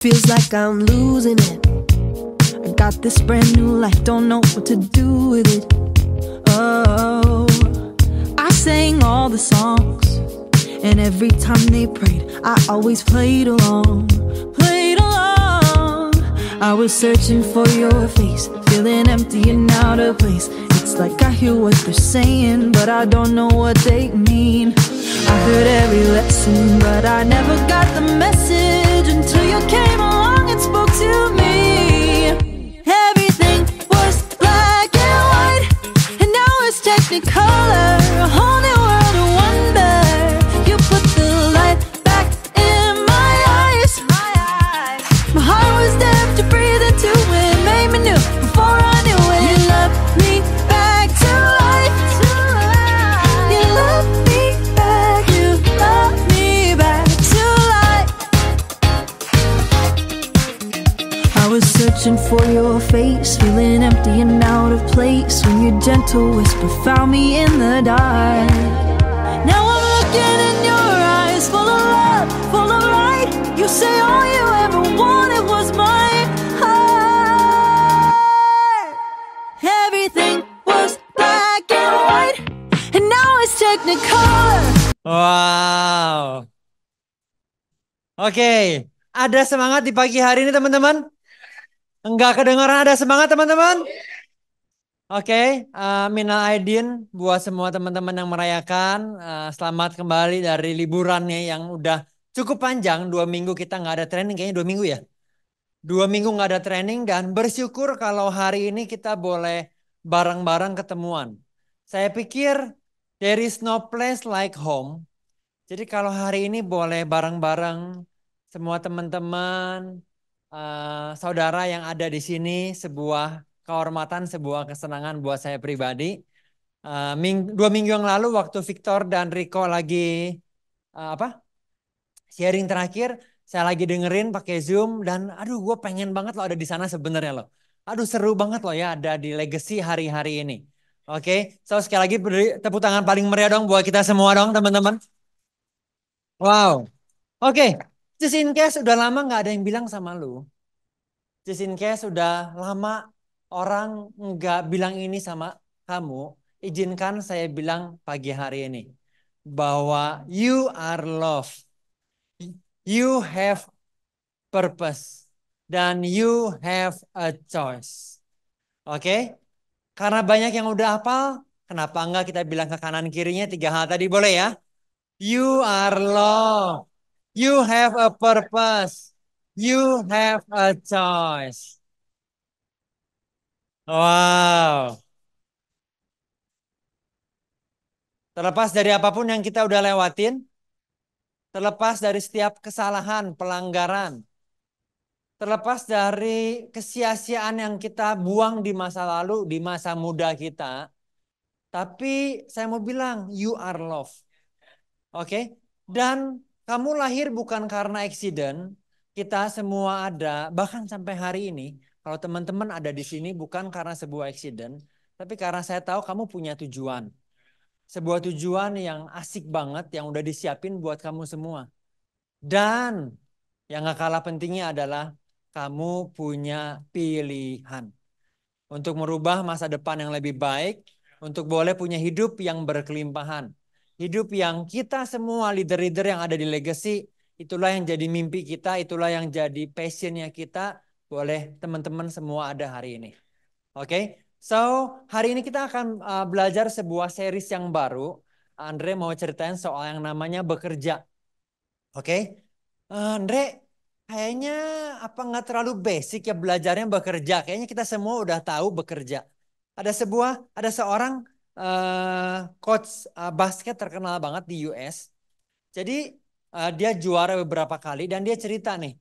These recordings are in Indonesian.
Feels like I'm losing it. I got this brand new life, don't know what to do with it. Oh, I sang all the songs, and every time they prayed, I always played along. Played along. I was searching for your face, feeling empty and out of place. It's like I hear what they're saying, but I don't know what they mean. I heard every lesson, but I never got the message until you came along and spoke to me. place when your gentle whisper found me in the dark. Now I'm looking in your eyes, full of love, full of light. You say all you ever wanted was my heart. Everything was black and white, and now it's technicolor. Wow. okay. ada semangat di pagi hari ini teman-teman? Enggak kedengaran ada semangat teman-teman? Oke, okay, uh, eh, minal aidin buat semua teman-teman yang merayakan, uh, selamat kembali dari liburannya yang udah cukup panjang. Dua minggu kita nggak ada training, kayaknya dua minggu ya. Dua minggu nggak ada training dan bersyukur kalau hari ini kita boleh bareng-bareng ketemuan. Saya pikir there is no place like home. Jadi kalau hari ini boleh bareng-bareng semua teman-teman, uh, saudara yang ada di sini, sebuah kehormatan, sebuah kesenangan buat saya pribadi. Uh, ming dua minggu yang lalu waktu Victor dan Rico lagi uh, apa sharing terakhir, saya lagi dengerin pakai Zoom dan aduh gue pengen banget lo ada di sana sebenarnya lo. Aduh seru banget lo ya ada di legacy hari-hari ini. Oke, okay. so sekali lagi beri tepuk tangan paling meriah dong buat kita semua dong teman-teman. Wow. Oke, okay. just in case udah lama gak ada yang bilang sama lu. Just in case udah lama orang nggak bilang ini sama kamu, izinkan saya bilang pagi hari ini bahwa you are love, you have purpose, dan you have a choice. Oke? Okay? Karena banyak yang udah hafal, kenapa enggak kita bilang ke kanan kirinya tiga hal tadi boleh ya? You are love. You have a purpose. You have a choice. Wow. Terlepas dari apapun yang kita udah lewatin, terlepas dari setiap kesalahan, pelanggaran, terlepas dari kesia-siaan yang kita buang di masa lalu, di masa muda kita, tapi saya mau bilang, you are love. Oke? Okay? Dan kamu lahir bukan karena accident, kita semua ada, bahkan sampai hari ini, kalau teman-teman ada di sini bukan karena sebuah accident, tapi karena saya tahu kamu punya tujuan. Sebuah tujuan yang asik banget, yang udah disiapin buat kamu semua. Dan yang gak kalah pentingnya adalah kamu punya pilihan. Untuk merubah masa depan yang lebih baik, untuk boleh punya hidup yang berkelimpahan. Hidup yang kita semua leader-leader yang ada di legacy, itulah yang jadi mimpi kita, itulah yang jadi passionnya kita, boleh teman-teman semua ada hari ini. Oke, okay? so hari ini kita akan uh, belajar sebuah series yang baru. Andre mau ceritain soal yang namanya bekerja. Oke, okay? uh, eh, Andre kayaknya apa nggak terlalu basic ya belajarnya bekerja. Kayaknya kita semua udah tahu bekerja. Ada sebuah, ada seorang uh, coach uh, basket terkenal banget di US. Jadi uh, dia juara beberapa kali dan dia cerita nih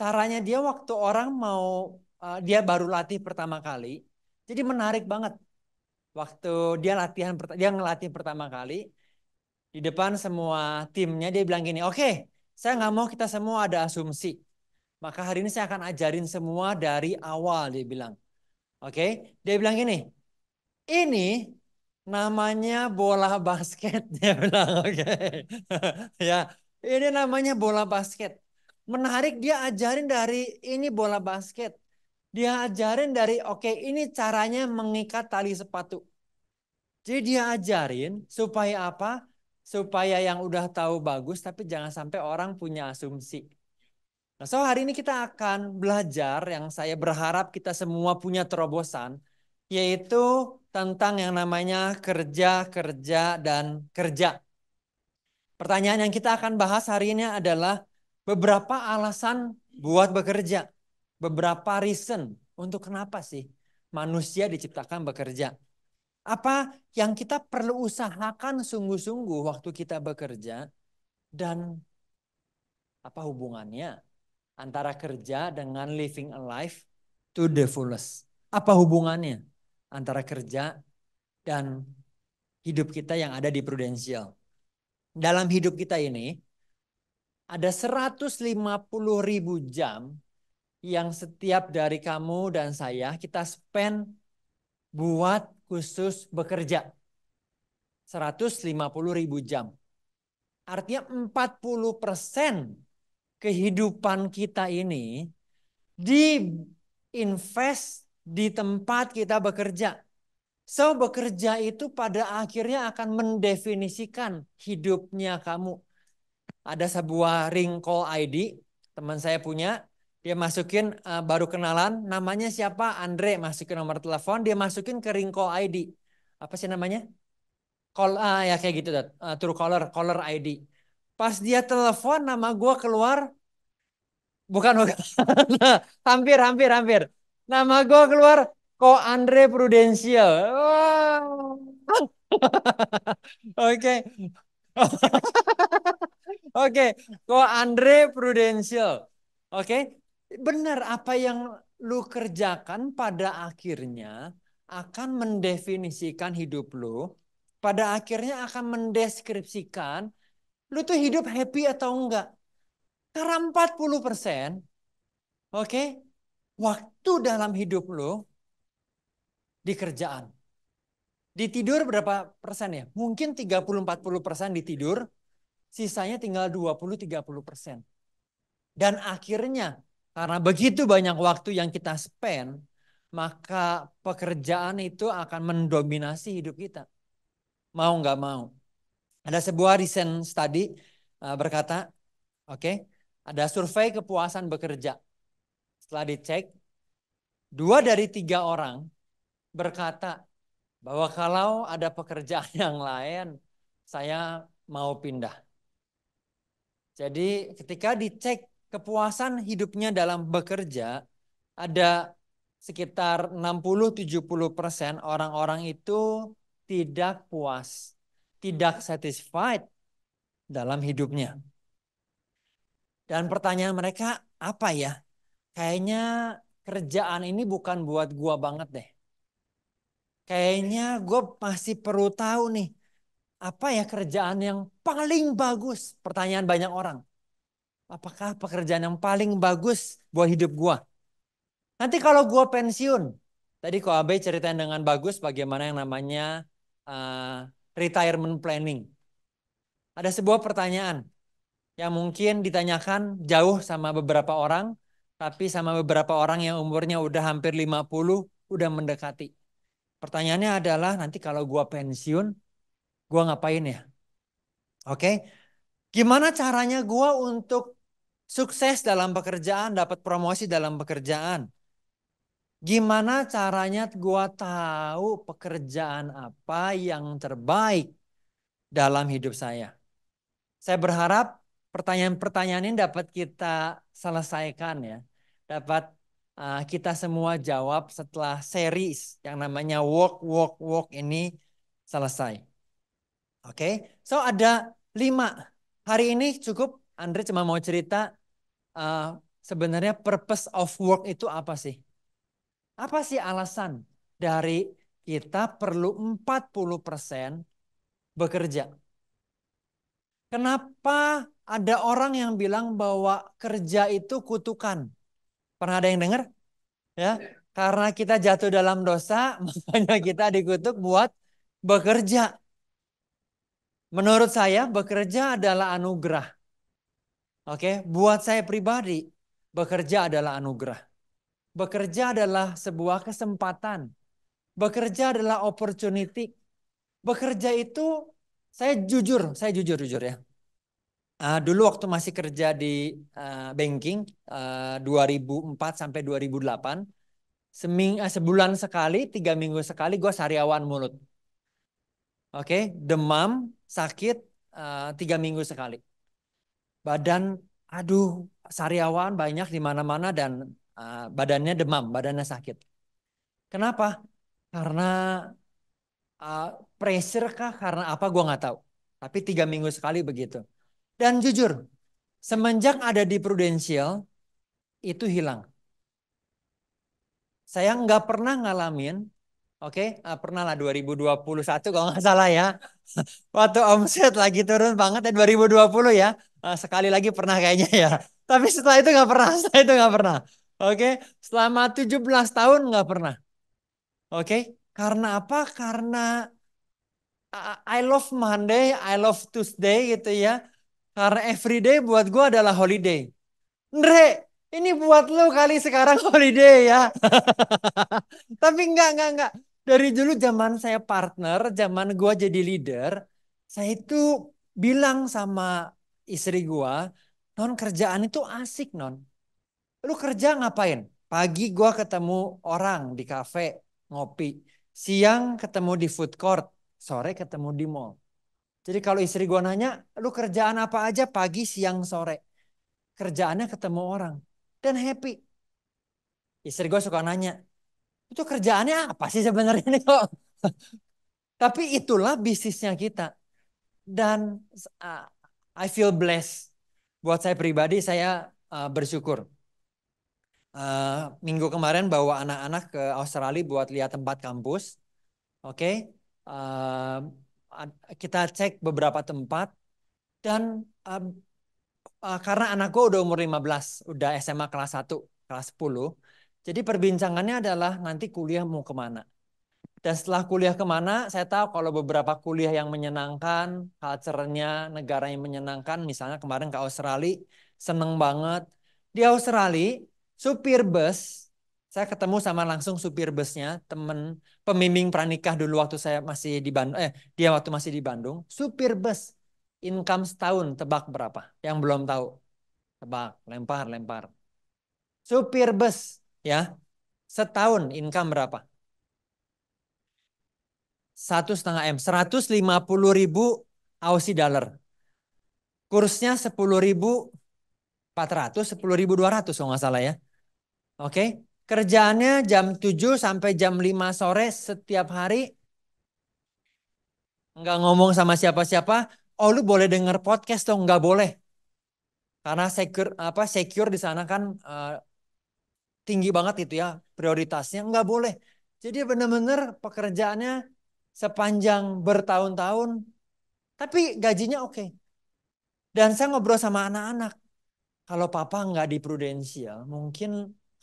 caranya dia waktu orang mau uh, dia baru latih pertama kali. Jadi menarik banget. Waktu dia latihan dia ngelatih pertama kali di depan semua timnya dia bilang gini, "Oke, okay, saya nggak mau kita semua ada asumsi. Maka hari ini saya akan ajarin semua dari awal," dia bilang. Oke, okay? dia bilang gini, "Ini namanya bola basket," dia bilang. Oke. Okay. ya, ini namanya bola basket menarik dia ajarin dari ini bola basket. Dia ajarin dari oke okay, ini caranya mengikat tali sepatu. Jadi dia ajarin supaya apa? Supaya yang udah tahu bagus tapi jangan sampai orang punya asumsi. Nah, so hari ini kita akan belajar yang saya berharap kita semua punya terobosan, yaitu tentang yang namanya kerja, kerja, dan kerja. Pertanyaan yang kita akan bahas hari ini adalah beberapa alasan buat bekerja, beberapa reason untuk kenapa sih manusia diciptakan bekerja. Apa yang kita perlu usahakan sungguh-sungguh waktu kita bekerja dan apa hubungannya antara kerja dengan living a life to the fullest. Apa hubungannya antara kerja dan hidup kita yang ada di prudential? Dalam hidup kita ini, ada 150 ribu jam yang setiap dari kamu dan saya kita spend buat khusus bekerja. 150 ribu jam. Artinya 40 persen kehidupan kita ini di invest di tempat kita bekerja. So bekerja itu pada akhirnya akan mendefinisikan hidupnya kamu ada sebuah ring call ID teman saya punya dia masukin uh, baru kenalan namanya siapa Andre masukin nomor telepon dia masukin ke ring call ID apa sih namanya call uh, ya kayak gitu dot uh, true caller caller ID pas dia telepon nama gue keluar bukan bukan hampir hampir hampir nama gue keluar ko Andre Prudensial wow. oke Oke, kok Andre Prudential. Oke, benar apa yang lu kerjakan pada akhirnya akan mendefinisikan hidup lu. Pada akhirnya akan mendeskripsikan lu tuh hidup happy atau enggak. Karena 40 persen, oke, okay, waktu dalam hidup lu di kerjaan. Di tidur berapa persen ya? Mungkin 30-40 persen di tidur, sisanya tinggal 20-30 persen. Dan akhirnya karena begitu banyak waktu yang kita spend, maka pekerjaan itu akan mendominasi hidup kita. Mau nggak mau. Ada sebuah recent study uh, berkata, oke, okay, ada survei kepuasan bekerja. Setelah dicek, dua dari tiga orang berkata bahwa kalau ada pekerjaan yang lain, saya mau pindah. Jadi ketika dicek kepuasan hidupnya dalam bekerja, ada sekitar 60-70 orang-orang itu tidak puas, tidak satisfied dalam hidupnya. Dan pertanyaan mereka apa ya? Kayaknya kerjaan ini bukan buat gua banget deh. Kayaknya gue masih perlu tahu nih apa ya kerjaan yang paling bagus? Pertanyaan banyak orang. Apakah pekerjaan yang paling bagus buat hidup gua? Nanti kalau gua pensiun, tadi kok Abe ceritain dengan bagus bagaimana yang namanya uh, retirement planning. Ada sebuah pertanyaan yang mungkin ditanyakan jauh sama beberapa orang, tapi sama beberapa orang yang umurnya udah hampir 50, udah mendekati. Pertanyaannya adalah nanti kalau gua pensiun, gue ngapain ya. Oke, okay? gimana caranya gue untuk sukses dalam pekerjaan, dapat promosi dalam pekerjaan? Gimana caranya gue tahu pekerjaan apa yang terbaik dalam hidup saya? Saya berharap pertanyaan-pertanyaan ini dapat kita selesaikan ya. Dapat uh, kita semua jawab setelah series yang namanya walk, walk, walk ini selesai. Oke, okay? so ada lima. Hari ini cukup, Andre cuma mau cerita uh, sebenarnya purpose of work itu apa sih? Apa sih alasan dari kita perlu 40% bekerja? Kenapa ada orang yang bilang bahwa kerja itu kutukan? Pernah ada yang dengar? Ya, karena kita jatuh dalam dosa, makanya kita dikutuk buat bekerja. Menurut saya bekerja adalah anugerah. Oke, okay? buat saya pribadi bekerja adalah anugerah. Bekerja adalah sebuah kesempatan. Bekerja adalah opportunity. Bekerja itu saya jujur, saya jujur jujur ya. Uh, dulu waktu masih kerja di uh, banking uh, ah, 2004 sampai 2008, seming uh, sebulan sekali, tiga minggu sekali gue sariawan mulut. Oke, okay? demam, sakit eh, tiga uh, minggu sekali. Badan, aduh, sariawan banyak di mana-mana dan uh, badannya demam, badannya sakit. Kenapa? Karena uh, pressure kah? Karena apa? Gue nggak tahu. Tapi tiga minggu sekali begitu. Dan jujur, semenjak ada di Prudential itu hilang. Saya nggak pernah ngalamin, oke, okay, uh, pernah lah 2021 kalau nggak salah ya waktu omset lagi turun banget ya 2020 ya eh, sekali lagi pernah kayaknya ya tapi setelah itu nggak pernah setelah itu nggak pernah oke selama 17 tahun nggak pernah oke karena apa karena I love Monday I love Tuesday gitu ya karena everyday buat gue adalah holiday Andre ini buat lo kali sekarang holiday ya tapi nggak nggak nggak dari dulu zaman saya partner, zaman gue jadi leader, saya itu bilang sama istri gue, non kerjaan itu asik non. Lu kerja ngapain? Pagi gue ketemu orang di kafe ngopi, siang ketemu di food court, sore ketemu di mall. Jadi kalau istri gue nanya, lu kerjaan apa aja pagi, siang, sore? Kerjaannya ketemu orang dan happy. Istri gue suka nanya, itu kerjaannya apa sih sebenarnya ini kok? Tapi itulah bisnisnya kita. Dan uh, I feel blessed. Buat saya pribadi saya uh, bersyukur. Uh, minggu kemarin bawa anak-anak ke Australia buat lihat tempat kampus. Oke. Okay? Uh, kita cek beberapa tempat dan uh, uh, karena anakku udah umur 15, udah SMA kelas 1, kelas 10. Jadi perbincangannya adalah nanti kuliah mau kemana. Dan setelah kuliah kemana, saya tahu kalau beberapa kuliah yang menyenangkan, culture-nya, negara yang menyenangkan, misalnya kemarin ke Australia, seneng banget. Di Australia, supir bus, saya ketemu sama langsung supir busnya, temen pembimbing pranikah dulu waktu saya masih di Bandung, eh dia waktu masih di Bandung, supir bus, income setahun, tebak berapa? Yang belum tahu, tebak, lempar, lempar. Supir bus, ya setahun income berapa? Satu setengah M, seratus lima puluh ribu Aussie dollar. Kursnya sepuluh ribu empat ratus, sepuluh ribu dua ratus, kalau nggak salah ya. Oke, kerjaannya jam tujuh sampai jam lima sore setiap hari. Nggak ngomong sama siapa-siapa, oh lu boleh denger podcast dong, nggak boleh. Karena secure, apa, secure di sana kan uh, tinggi banget itu ya prioritasnya nggak boleh. Jadi benar-benar pekerjaannya sepanjang bertahun-tahun tapi gajinya oke. Dan saya ngobrol sama anak-anak. Kalau papa nggak di prudensial, mungkin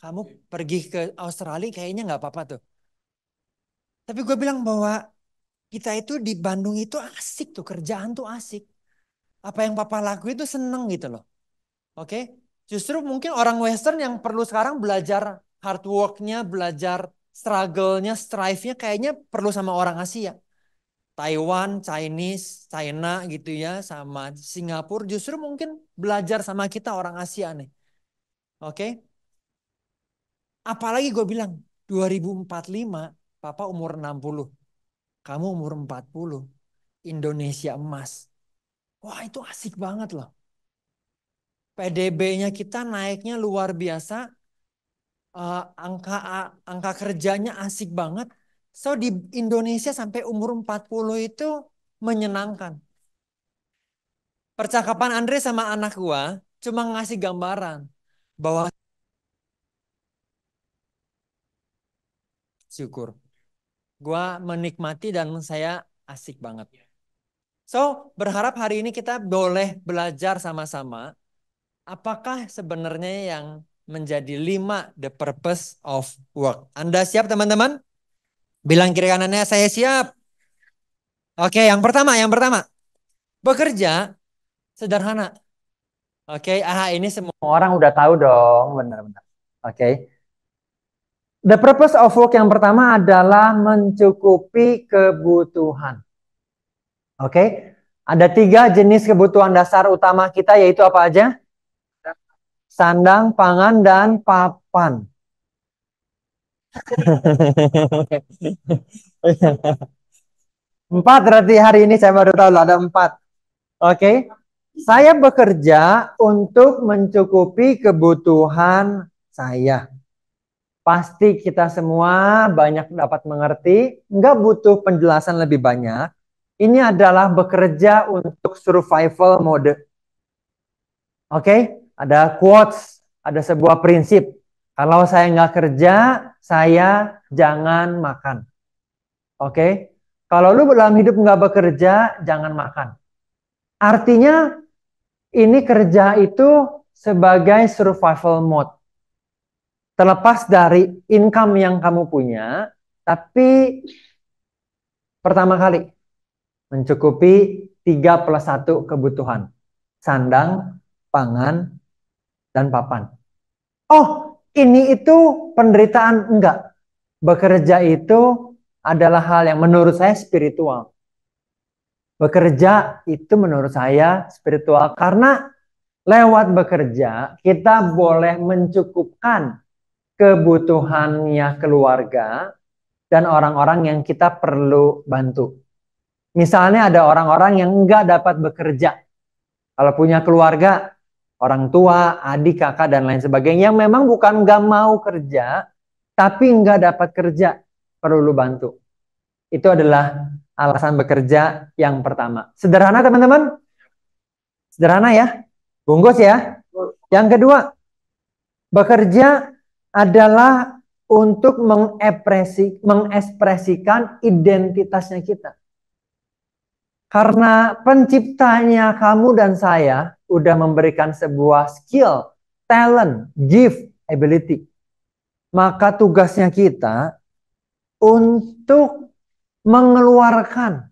kamu iya. pergi ke Australia kayaknya nggak apa-apa tuh. Tapi gue bilang bahwa kita itu di Bandung itu asik tuh, kerjaan tuh asik. Apa yang papa lakuin itu seneng gitu loh. Oke, okay? Justru mungkin orang Western yang perlu sekarang belajar hard work-nya, belajar struggle-nya, strive-nya kayaknya perlu sama orang Asia. Taiwan, Chinese, China gitu ya, sama Singapura justru mungkin belajar sama kita orang Asia nih. Oke. Okay? Apalagi gue bilang 2045 papa umur 60. Kamu umur 40. Indonesia emas. Wah, itu asik banget loh. PDB-nya kita naiknya luar biasa, uh, angka angka kerjanya asik banget. So di Indonesia sampai umur 40 itu menyenangkan. Percakapan Andre sama anak gua cuma ngasih gambaran bahwa syukur. Gua menikmati dan saya asik banget. So, berharap hari ini kita boleh belajar sama-sama apakah sebenarnya yang menjadi lima the purpose of work. Anda siap teman-teman? Bilang kiri kanannya saya siap. Oke, yang pertama, yang pertama. Bekerja sederhana. Oke, ah ini semua orang udah tahu dong, benar-benar. Oke. The purpose of work yang pertama adalah mencukupi kebutuhan. Oke, ada tiga jenis kebutuhan dasar utama kita yaitu apa aja? sandang, pangan, dan papan. empat berarti hari ini saya baru tahu ada empat. Oke. Okay? Saya bekerja untuk mencukupi kebutuhan saya. Pasti kita semua banyak dapat mengerti, nggak butuh penjelasan lebih banyak. Ini adalah bekerja untuk survival mode. Oke? Okay? ada quotes, ada sebuah prinsip. Kalau saya nggak kerja, saya jangan makan. Oke? Okay? Kalau lu dalam hidup nggak bekerja, jangan makan. Artinya ini kerja itu sebagai survival mode. Terlepas dari income yang kamu punya, tapi pertama kali mencukupi 3 plus 1 kebutuhan. Sandang, pangan, dan papan. Oh, ini itu penderitaan enggak. Bekerja itu adalah hal yang menurut saya spiritual. Bekerja itu menurut saya spiritual karena lewat bekerja kita boleh mencukupkan kebutuhannya keluarga dan orang-orang yang kita perlu bantu. Misalnya ada orang-orang yang enggak dapat bekerja. Kalau punya keluarga, orang tua, adik, kakak, dan lain sebagainya yang memang bukan nggak mau kerja, tapi nggak dapat kerja, perlu lu bantu. Itu adalah alasan bekerja yang pertama. Sederhana teman-teman? Sederhana ya? Bungkus ya? Yang kedua, bekerja adalah untuk mengepresi, mengekspresikan identitasnya kita. Karena penciptanya kamu dan saya udah memberikan sebuah skill, talent, gift, ability. Maka tugasnya kita untuk mengeluarkan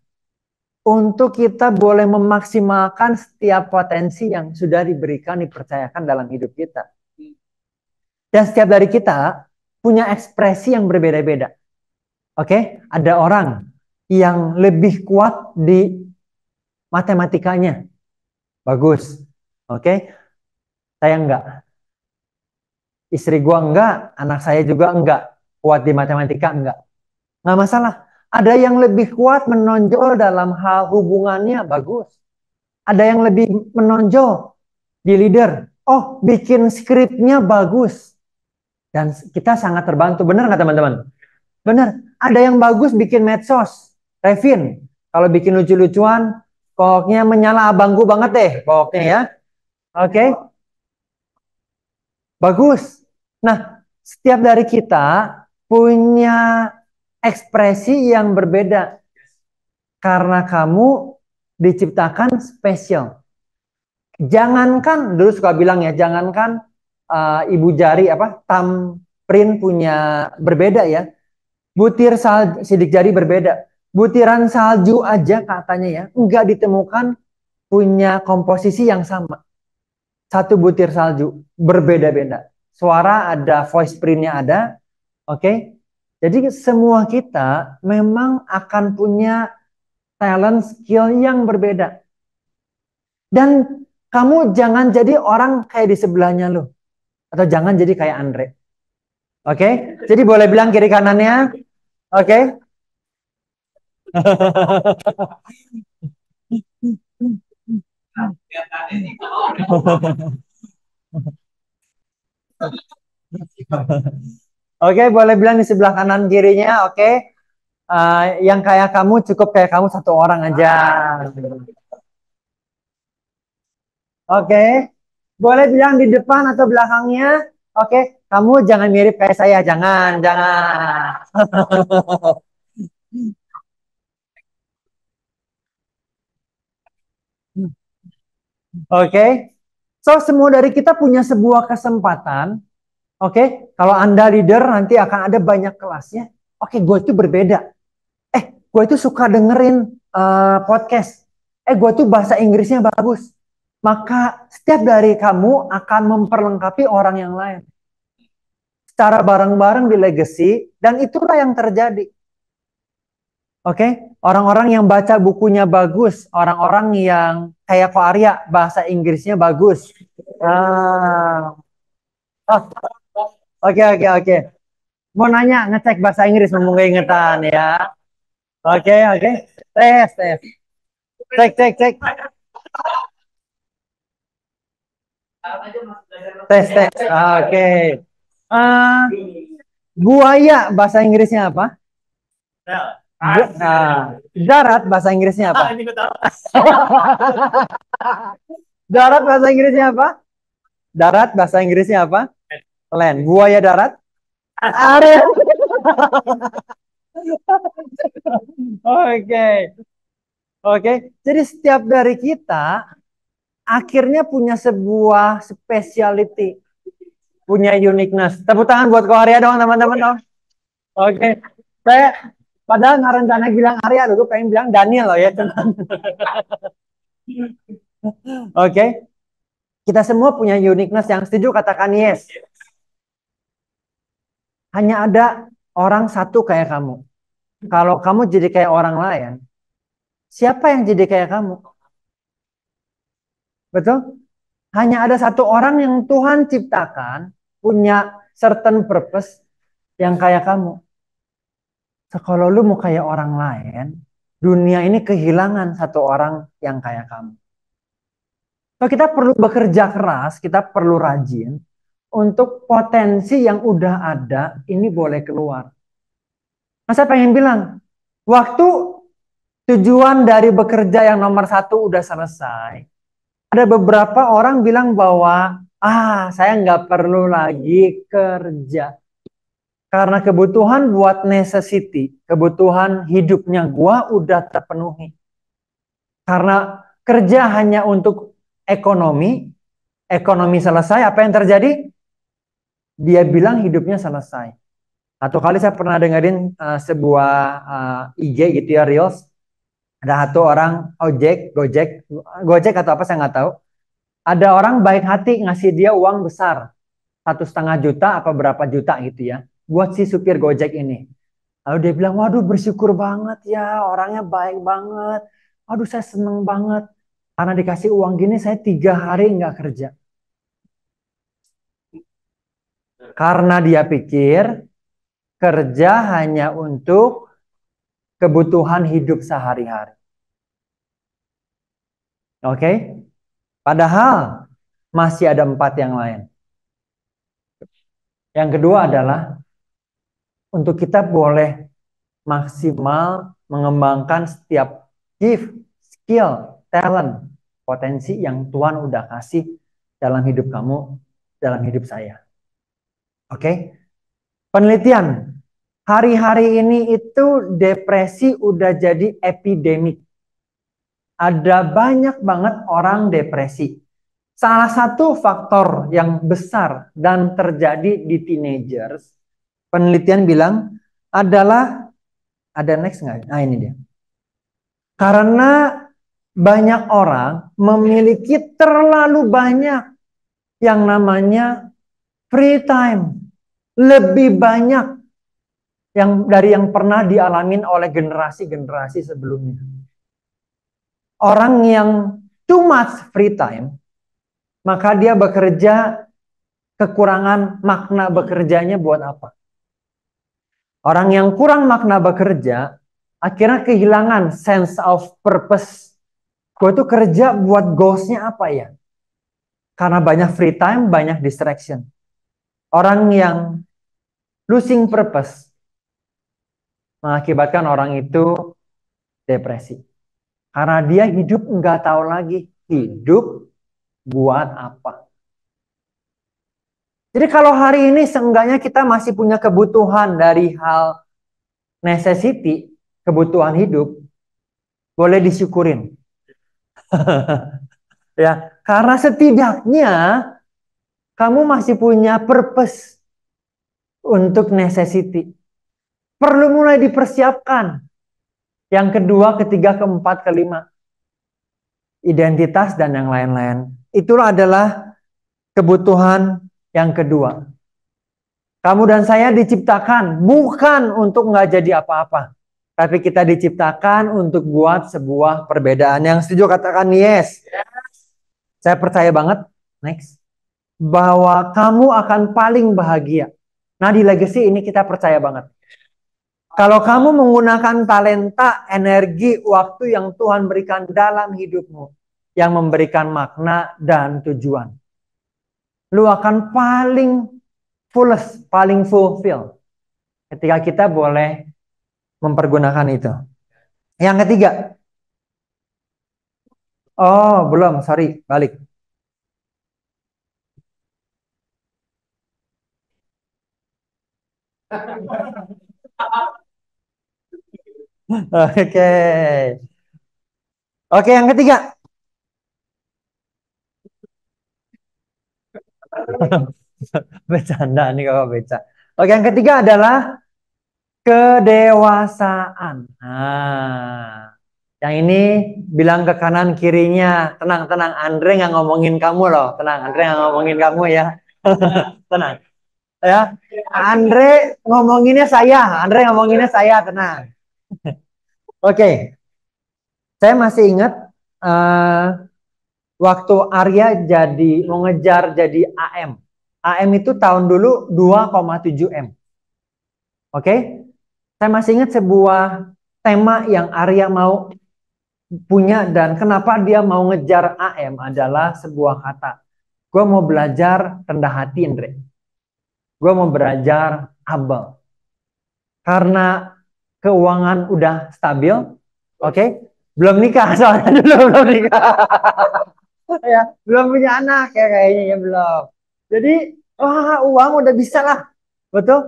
untuk kita boleh memaksimalkan setiap potensi yang sudah diberikan dipercayakan dalam hidup kita. Dan setiap dari kita punya ekspresi yang berbeda-beda. Oke, okay? ada orang yang lebih kuat di matematikanya. Bagus. Oke? Okay? Saya enggak. Istri gua enggak, anak saya juga enggak. Kuat di matematika enggak. Enggak masalah. Ada yang lebih kuat menonjol dalam hal hubungannya, bagus. Ada yang lebih menonjol di leader. Oh, bikin skripnya bagus. Dan kita sangat terbantu. Benar nggak teman-teman? Benar. Ada yang bagus bikin medsos. Revin, kalau bikin lucu-lucuan, pokoknya menyala abangku banget deh, pokoknya ya. Oke? Okay? Bagus. Nah, setiap dari kita punya ekspresi yang berbeda. Karena kamu diciptakan spesial. Jangankan, dulu suka bilang ya, jangankan uh, ibu jari apa print punya berbeda ya. Butir salju, sidik jari berbeda. Butiran salju aja katanya ya, enggak ditemukan punya komposisi yang sama satu butir salju berbeda-beda. Suara ada, voice printnya ada, oke. Okay? Jadi semua kita memang akan punya talent skill yang berbeda. Dan kamu jangan jadi orang kayak di sebelahnya lo, atau jangan jadi kayak Andre. Oke, okay? jadi boleh bilang kiri kanannya, oke? Okay? Oke, okay, boleh bilang di sebelah kanan kirinya, oke. Okay. Uh, eh, yang kayak kamu cukup kayak kamu satu orang aja. Oke. Okay. Boleh bilang di depan atau belakangnya? Oke, okay. kamu jangan mirip kayak saya, jangan, jangan. Oke. Okay? So semua dari kita punya sebuah kesempatan. Oke, okay? kalau Anda leader nanti akan ada banyak kelasnya. Oke, okay, gue itu berbeda. Eh, gue itu suka dengerin uh, podcast. Eh, gue tuh bahasa Inggrisnya bagus. Maka setiap dari kamu akan memperlengkapi orang yang lain. Secara bareng-bareng di legacy dan itulah yang terjadi. Oke, okay? orang-orang yang baca bukunya bagus, orang-orang yang kayak Ko Arya bahasa Inggrisnya bagus. Ah. Oke oke oke. Mau nanya ngecek bahasa Inggris ngomong ingetan ya. Oke okay, oke. Okay. Tes tes. Cek cek cek. Tes tes. Oke. Okay. Uh, buaya bahasa Inggrisnya apa? Nah, darat bahasa Inggrisnya apa? darat bahasa Inggrisnya apa? Ya, darat bahasa Inggrisnya apa? Land. Buaya darat? Area. Oke. Okay. Okay. Jadi setiap dari kita akhirnya punya sebuah speciality. Punya uniqueness. Tepuk tangan buat Korea dong teman-teman dong. Oke. Okay. Saya Padahal ngarentana bilang Arya, dulu, pengen bilang Daniel loh ya iya. teman. Oke. Okay. Kita semua punya uniqueness yang setuju katakan yes. Hanya ada orang satu kayak kamu. Kalau kamu jadi kayak orang lain, siapa yang jadi kayak kamu? Betul? Hanya ada satu orang yang Tuhan ciptakan punya certain purpose yang kayak kamu. So, kalau lu mau kayak orang lain, dunia ini kehilangan satu orang yang kayak kamu. So, kita perlu bekerja keras, kita perlu rajin untuk potensi yang udah ada ini boleh keluar. Nah, saya pengen bilang, waktu tujuan dari bekerja yang nomor satu udah selesai, ada beberapa orang bilang bahwa ah saya nggak perlu lagi kerja. Karena kebutuhan buat necessity, kebutuhan hidupnya gua udah terpenuhi. Karena kerja hanya untuk ekonomi, ekonomi selesai, apa yang terjadi? Dia bilang hidupnya selesai. Atau kali saya pernah dengerin uh, sebuah uh, eh, IG gitu ya, Reels. Ada satu orang ojek, gojek, gojek atau apa saya nggak tahu. Ada orang baik hati ngasih dia uang besar, satu setengah juta apa berapa juta gitu ya buat si supir Gojek ini. Lalu dia bilang, waduh bersyukur banget ya, orangnya baik banget. waduh saya seneng banget. Karena dikasih uang gini saya tiga hari nggak kerja. Karena dia pikir kerja hanya untuk kebutuhan hidup sehari-hari. Oke? Okay? Padahal masih ada empat yang lain. Yang kedua adalah untuk kita boleh maksimal mengembangkan setiap gift, skill, talent, potensi yang Tuhan udah kasih dalam hidup kamu, dalam hidup saya. Oke? Okay? Penelitian. Hari-hari ini itu depresi udah jadi epidemik. Ada banyak banget orang depresi. Salah satu faktor yang besar dan terjadi di teenagers penelitian bilang adalah ada next nggak? Nah ini dia. Karena banyak orang memiliki terlalu banyak yang namanya free time. Lebih banyak yang dari yang pernah dialami oleh generasi-generasi sebelumnya. Orang yang too much free time, maka dia bekerja kekurangan makna bekerjanya buat apa? Orang yang kurang makna bekerja akhirnya kehilangan sense of purpose. Gue tuh kerja buat goalsnya apa ya? Karena banyak free time, banyak distraction. Orang yang losing purpose mengakibatkan orang itu depresi. Karena dia hidup nggak tahu lagi hidup buat apa. Jadi kalau hari ini seenggaknya kita masih punya kebutuhan dari hal necessity, kebutuhan hidup, boleh disyukurin. ya, karena setidaknya kamu masih punya purpose untuk necessity. Perlu mulai dipersiapkan. Yang kedua, ketiga, keempat, kelima. Identitas dan yang lain-lain. Itulah adalah kebutuhan yang kedua, kamu dan saya diciptakan bukan untuk nggak jadi apa-apa. Tapi kita diciptakan untuk buat sebuah perbedaan. Yang setuju katakan yes. yes. Saya percaya banget. Next. Bahwa kamu akan paling bahagia. Nah di legacy ini kita percaya banget. Kalau kamu menggunakan talenta, energi, waktu yang Tuhan berikan dalam hidupmu. Yang memberikan makna dan tujuan lu akan paling fullest, paling fulfill ketika kita boleh mempergunakan itu. Yang ketiga, oh belum, sorry, balik. Oke, okay. oke okay, yang ketiga, Bercanda nih kakak beca. Oke, yang ketiga adalah kedewasaan. Nah, yang ini bilang ke kanan kirinya, tenang-tenang Andre nggak ngomongin kamu loh, tenang Andre nggak ngomongin kamu ya, tenang. Ya, Andre ngomonginnya saya, Andre ngomonginnya saya, tenang. Oke, saya masih ingat uh, waktu Arya jadi mengejar jadi AM. AM itu tahun dulu 2,7 M. Oke? Okay? Saya masih ingat sebuah tema yang Arya mau punya dan kenapa dia mau ngejar AM adalah sebuah kata. Gue mau belajar rendah hati, Andre. Gue mau belajar humble. Karena keuangan udah stabil, oke? Okay? Belum nikah soalnya dulu belum nikah. ya belum punya anak ya kayaknya ya belum jadi wah uang udah bisa lah betul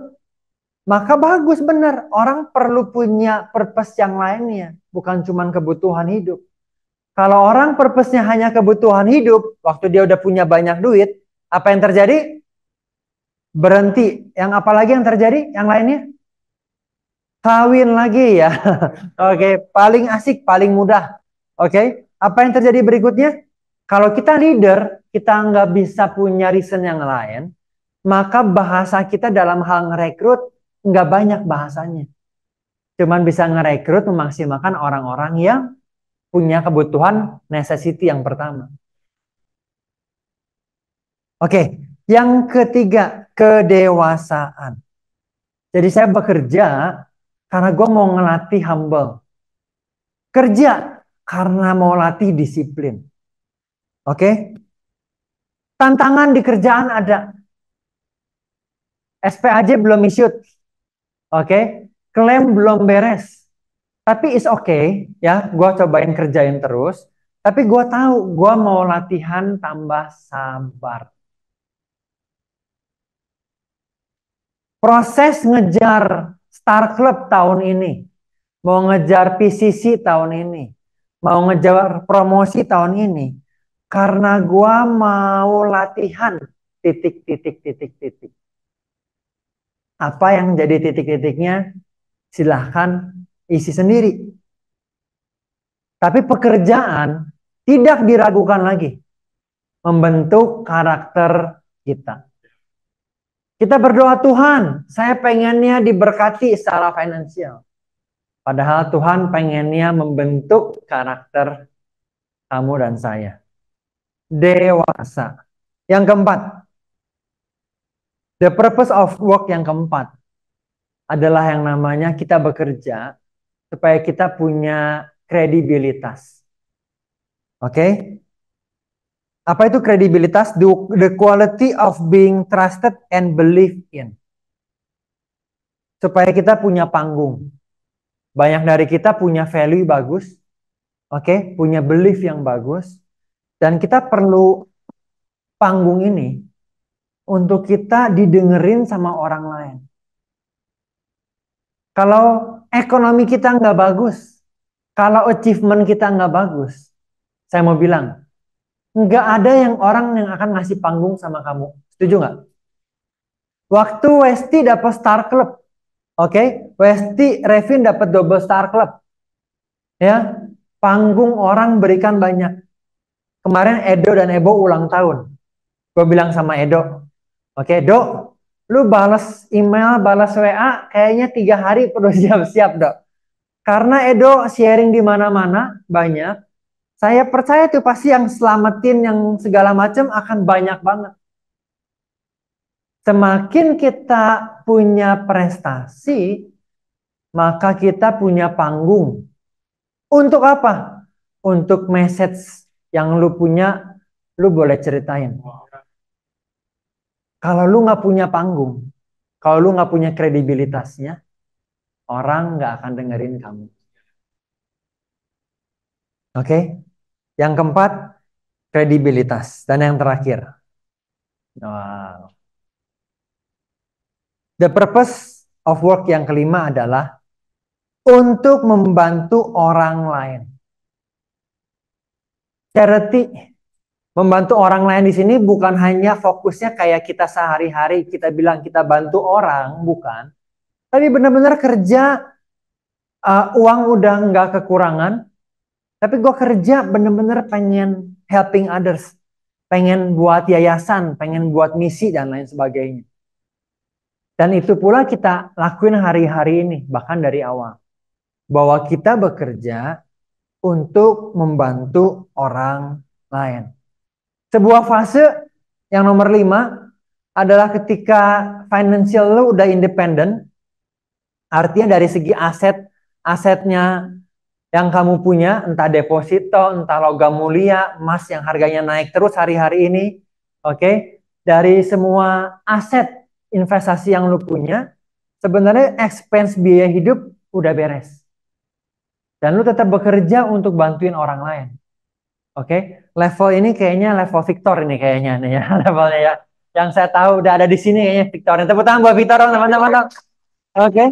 maka bagus bener orang perlu punya purpose yang lainnya bukan cuma kebutuhan hidup kalau orang purpose-nya hanya kebutuhan hidup waktu dia udah punya banyak duit apa yang terjadi berhenti yang apalagi yang terjadi yang lainnya kawin lagi ya. Oke, okay. paling asik, paling mudah. Oke, okay. apa yang terjadi berikutnya? Kalau kita leader, kita nggak bisa punya reason yang lain, maka bahasa kita dalam hal ngerekrut nggak banyak bahasanya. Cuman bisa ngerekrut memaksimalkan orang-orang yang punya kebutuhan necessity yang pertama. Oke, yang ketiga, kedewasaan. Jadi saya bekerja karena gue mau ngelatih humble. Kerja karena mau latih disiplin Oke? Okay? Tantangan di kerjaan ada. SPAJ belum issued. Oke? Okay? Klaim belum beres. Tapi is okay ya, gua cobain kerjain terus. Tapi gua tahu gua mau latihan tambah sabar. Proses ngejar Star Club tahun ini, mau ngejar PCC tahun ini, mau ngejar promosi tahun ini, karena gua mau latihan titik titik titik titik. Apa yang jadi titik-titiknya silahkan isi sendiri. Tapi pekerjaan tidak diragukan lagi membentuk karakter kita. Kita berdoa Tuhan, saya pengennya diberkati secara finansial. Padahal Tuhan pengennya membentuk karakter kamu dan saya dewasa. Yang keempat, the purpose of work yang keempat adalah yang namanya kita bekerja supaya kita punya kredibilitas. Oke? Okay? Apa itu kredibilitas? The, quality of being trusted and believed in. Supaya kita punya panggung. Banyak dari kita punya value bagus, oke, okay? punya belief yang bagus, dan kita perlu panggung ini untuk kita didengerin sama orang lain. Kalau ekonomi kita nggak bagus, kalau achievement kita nggak bagus, saya mau bilang, nggak ada yang orang yang akan ngasih panggung sama kamu. Setuju nggak? Waktu Westy dapat Star Club, oke? Okay? Westi Revin dapat Double Star Club, ya? Panggung orang berikan banyak kemarin Edo dan Ebo ulang tahun. Gue bilang sama Edo, oke okay, Edo, lu balas email, balas WA, kayaknya tiga hari perlu siap-siap dok. Karena Edo sharing di mana-mana banyak, saya percaya tuh pasti yang selamatin yang segala macam akan banyak banget. Semakin kita punya prestasi, maka kita punya panggung. Untuk apa? Untuk message yang lu punya lu boleh ceritain kalau lu nggak punya panggung kalau lu nggak punya kredibilitasnya orang nggak akan dengerin kamu oke okay? yang keempat kredibilitas dan yang terakhir wow the purpose of work yang kelima adalah untuk membantu orang lain charity membantu orang lain di sini bukan hanya fokusnya kayak kita sehari-hari kita bilang kita bantu orang bukan tapi benar-benar kerja uh, uang udah nggak kekurangan tapi gue kerja bener-bener pengen helping others pengen buat yayasan pengen buat misi dan lain sebagainya dan itu pula kita lakuin hari-hari ini bahkan dari awal bahwa kita bekerja untuk membantu orang lain. Sebuah fase yang nomor lima adalah ketika financial lo udah independen, artinya dari segi aset, asetnya yang kamu punya, entah deposito, entah logam mulia, emas yang harganya naik terus hari-hari ini, oke, okay? dari semua aset investasi yang lo punya, sebenarnya expense biaya hidup udah beres. Dan lu tetap bekerja untuk bantuin orang lain. Oke, okay? level ini kayaknya level Victor ini kayaknya nih ya levelnya ya. Yang saya tahu udah ada di sini kayaknya Victor. Tepuk tangan buat Victor dong teman-teman dong. Oke. Okay?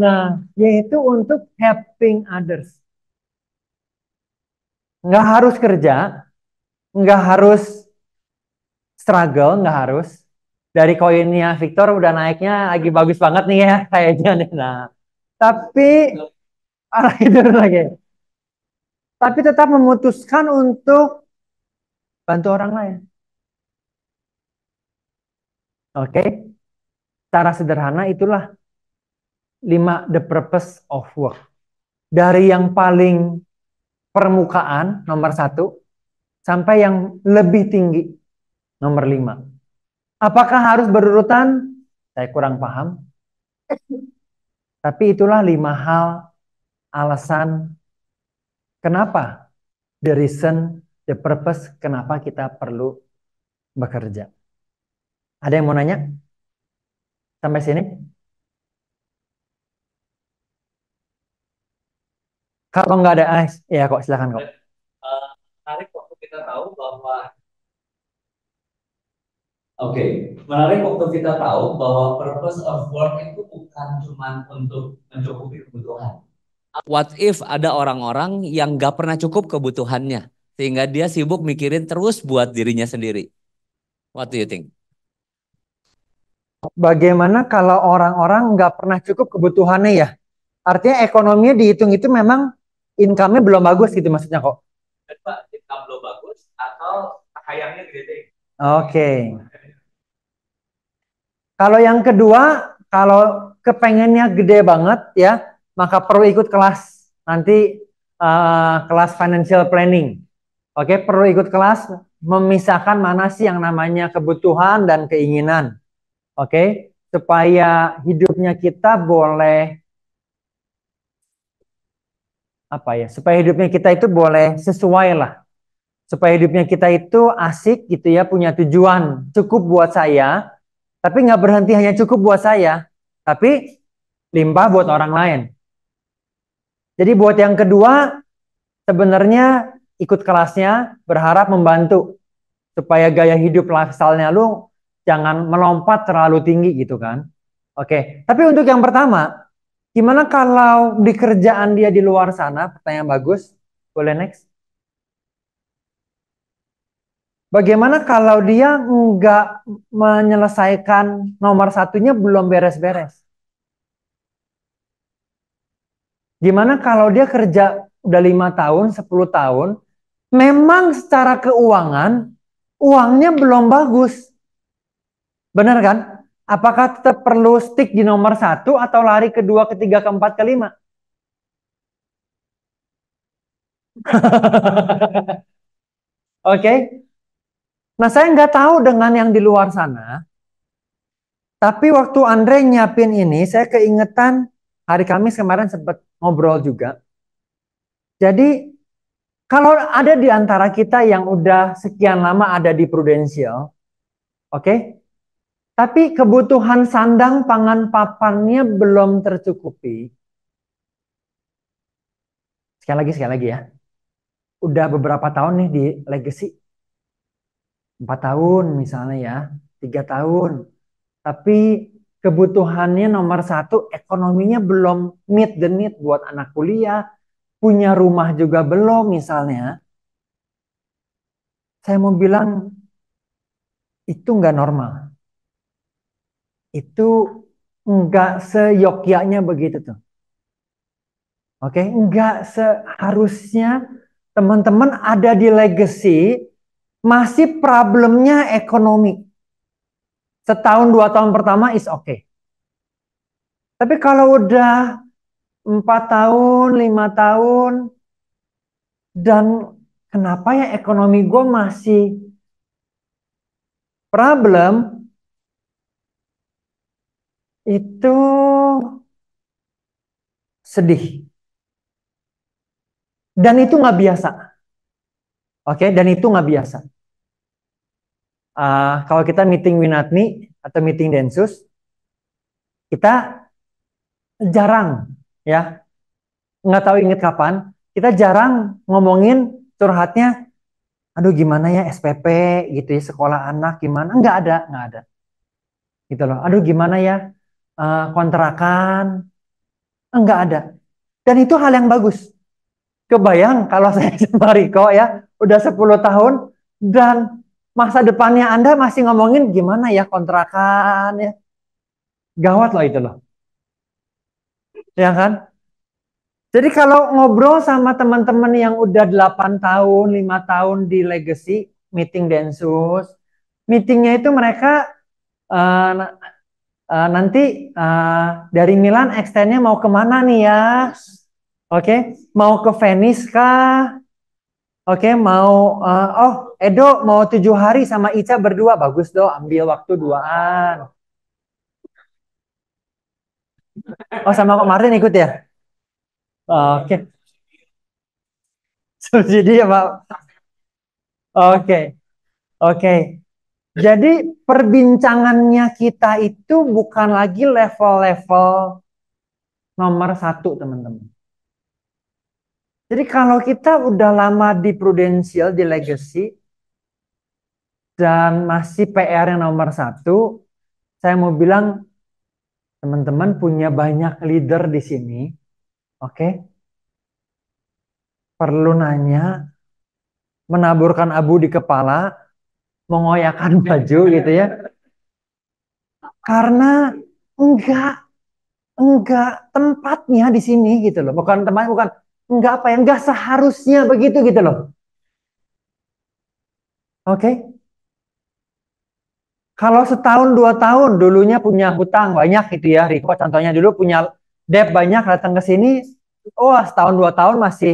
Nah, yaitu untuk helping others. Nggak harus kerja, nggak harus struggle, nggak harus. Dari koinnya Victor udah naiknya lagi bagus banget nih ya kayaknya nih. Nah, tapi arah tidur lagi. Tapi tetap memutuskan untuk bantu orang lain. Oke. Okay? cara sederhana itulah lima the purpose of work. Dari yang paling permukaan nomor satu sampai yang lebih tinggi nomor lima. Apakah harus berurutan? Saya kurang paham. Tapi itulah lima hal alasan kenapa the reason, the purpose kenapa kita perlu bekerja. Ada yang mau nanya? Sampai sini? Kalau nggak ada, ya kok silakan kok. tarik eh, waktu kita tahu Oke, okay. menarik waktu kita tahu bahwa purpose of work itu bukan cuma untuk mencukupi kebutuhan. What if ada orang-orang yang gak pernah cukup kebutuhannya, sehingga dia sibuk mikirin terus buat dirinya sendiri? What do you think? Bagaimana kalau orang-orang nggak pernah cukup kebutuhannya ya? Artinya ekonominya dihitung itu memang income-nya belum bagus gitu maksudnya kok? Pak, income belum bagus atau kayaknya gede. Oke. Okay. Kalau yang kedua, kalau kepengennya gede banget ya, maka perlu ikut kelas nanti uh, kelas financial planning. Oke, perlu ikut kelas memisahkan mana sih yang namanya kebutuhan dan keinginan. Oke, supaya hidupnya kita boleh apa ya? Supaya hidupnya kita itu boleh sesuai lah. Supaya hidupnya kita itu asik gitu ya, punya tujuan. Cukup buat saya tapi nggak berhenti hanya cukup buat saya, tapi limpah buat orang lain. Jadi buat yang kedua, sebenarnya ikut kelasnya berharap membantu supaya gaya hidup lifestyle-nya lu jangan melompat terlalu tinggi gitu kan. Oke, tapi untuk yang pertama, gimana kalau di kerjaan dia di luar sana? Pertanyaan bagus. Boleh next. Bagaimana kalau dia nggak menyelesaikan nomor satunya belum beres-beres? Gimana kalau dia kerja udah lima tahun, 10 tahun, memang secara keuangan uangnya belum bagus. Benar kan? Apakah tetap perlu stick di nomor satu atau lari kedua, ketiga, keempat, kelima? Oke, okay? Nah, saya nggak tahu dengan yang di luar sana. Tapi waktu Andre nyiapin ini, saya keingetan hari Kamis kemarin sempat ngobrol juga. Jadi, kalau ada di antara kita yang udah sekian lama ada di Prudential, oke? Okay? Tapi kebutuhan sandang pangan papannya belum tercukupi. Sekali lagi, sekali lagi ya. Udah beberapa tahun nih di legacy, empat tahun misalnya ya, tiga tahun. Tapi kebutuhannya nomor satu, ekonominya belum meet the need buat anak kuliah, punya rumah juga belum misalnya. Saya mau bilang, itu nggak normal. Itu nggak seyogyaknya begitu tuh. Oke, okay? nggak seharusnya teman-teman ada di legacy masih problemnya ekonomi. Setahun dua tahun pertama is okay. Tapi kalau udah empat tahun, lima tahun, dan kenapa ya ekonomi gue masih problem, itu sedih. Dan itu nggak biasa. Oke, okay? dan itu nggak biasa uh, kalau kita meeting winatni atau meeting Densus, kita jarang ya, nggak tahu inget kapan, kita jarang ngomongin curhatnya, aduh gimana ya SPP gitu ya, sekolah anak gimana, nggak ada, nggak ada. Gitu loh, aduh gimana ya eh, kontrakan, nggak ada. Dan itu hal yang bagus. Kebayang kalau saya sama Riko ya, udah 10 tahun dan masa depannya Anda masih ngomongin gimana ya kontrakan ya. Gawat loh itu loh. Ya kan? Jadi kalau ngobrol sama teman-teman yang udah 8 tahun, 5 tahun di legacy, meeting densus, meetingnya itu mereka uh, uh, nanti uh, dari Milan extendnya mau kemana nih ya? Oke, okay? mau ke Venice kah? Oke, okay, mau uh, oh Edo mau tujuh hari sama Ica berdua bagus dong, ambil waktu duaan. Oh sama kok Martin ikut ya? Oke. Okay. Jadi ya Pak. Oke, okay. oke. Okay. Jadi perbincangannya kita itu bukan lagi level-level nomor satu teman-teman jadi kalau kita udah lama di prudensial, di legacy, dan masih PR yang nomor satu, saya mau bilang teman-teman punya banyak leader di sini, oke? Okay? Perlu nanya, menaburkan abu di kepala, mengoyakkan baju gitu ya. Karena enggak enggak tempatnya di sini gitu loh. Bukan tempat bukan nggak apa yang nggak seharusnya begitu gitu loh oke okay? kalau setahun dua tahun dulunya punya hutang banyak gitu ya Riko contohnya dulu punya debt banyak datang ke sini oh setahun dua tahun masih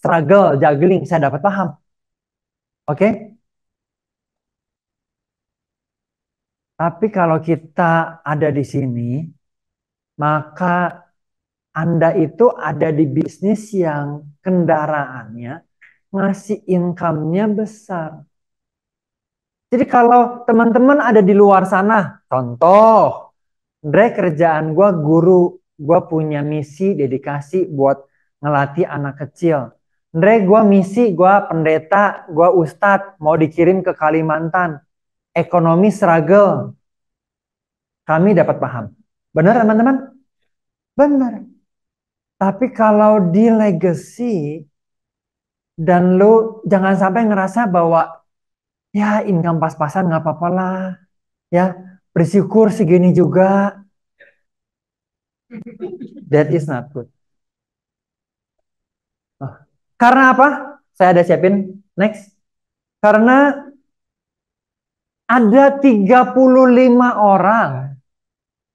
struggle juggling saya dapat paham oke okay? Tapi kalau kita ada di sini, maka anda itu ada di bisnis yang kendaraannya ngasih income-nya besar. Jadi kalau teman-teman ada di luar sana, contoh, Dre kerjaan gue guru, gue punya misi dedikasi buat ngelatih anak kecil. Dre gue misi, gue pendeta, gue ustadz, mau dikirim ke Kalimantan. Ekonomi struggle. Kami dapat paham. Benar teman-teman? Benar. Tapi kalau di legacy dan lu jangan sampai ngerasa bahwa ya income pas-pasan nggak apa-apa lah, ya bersyukur segini juga. That is not good. Nah, karena apa? Saya ada siapin next. Karena ada 35 orang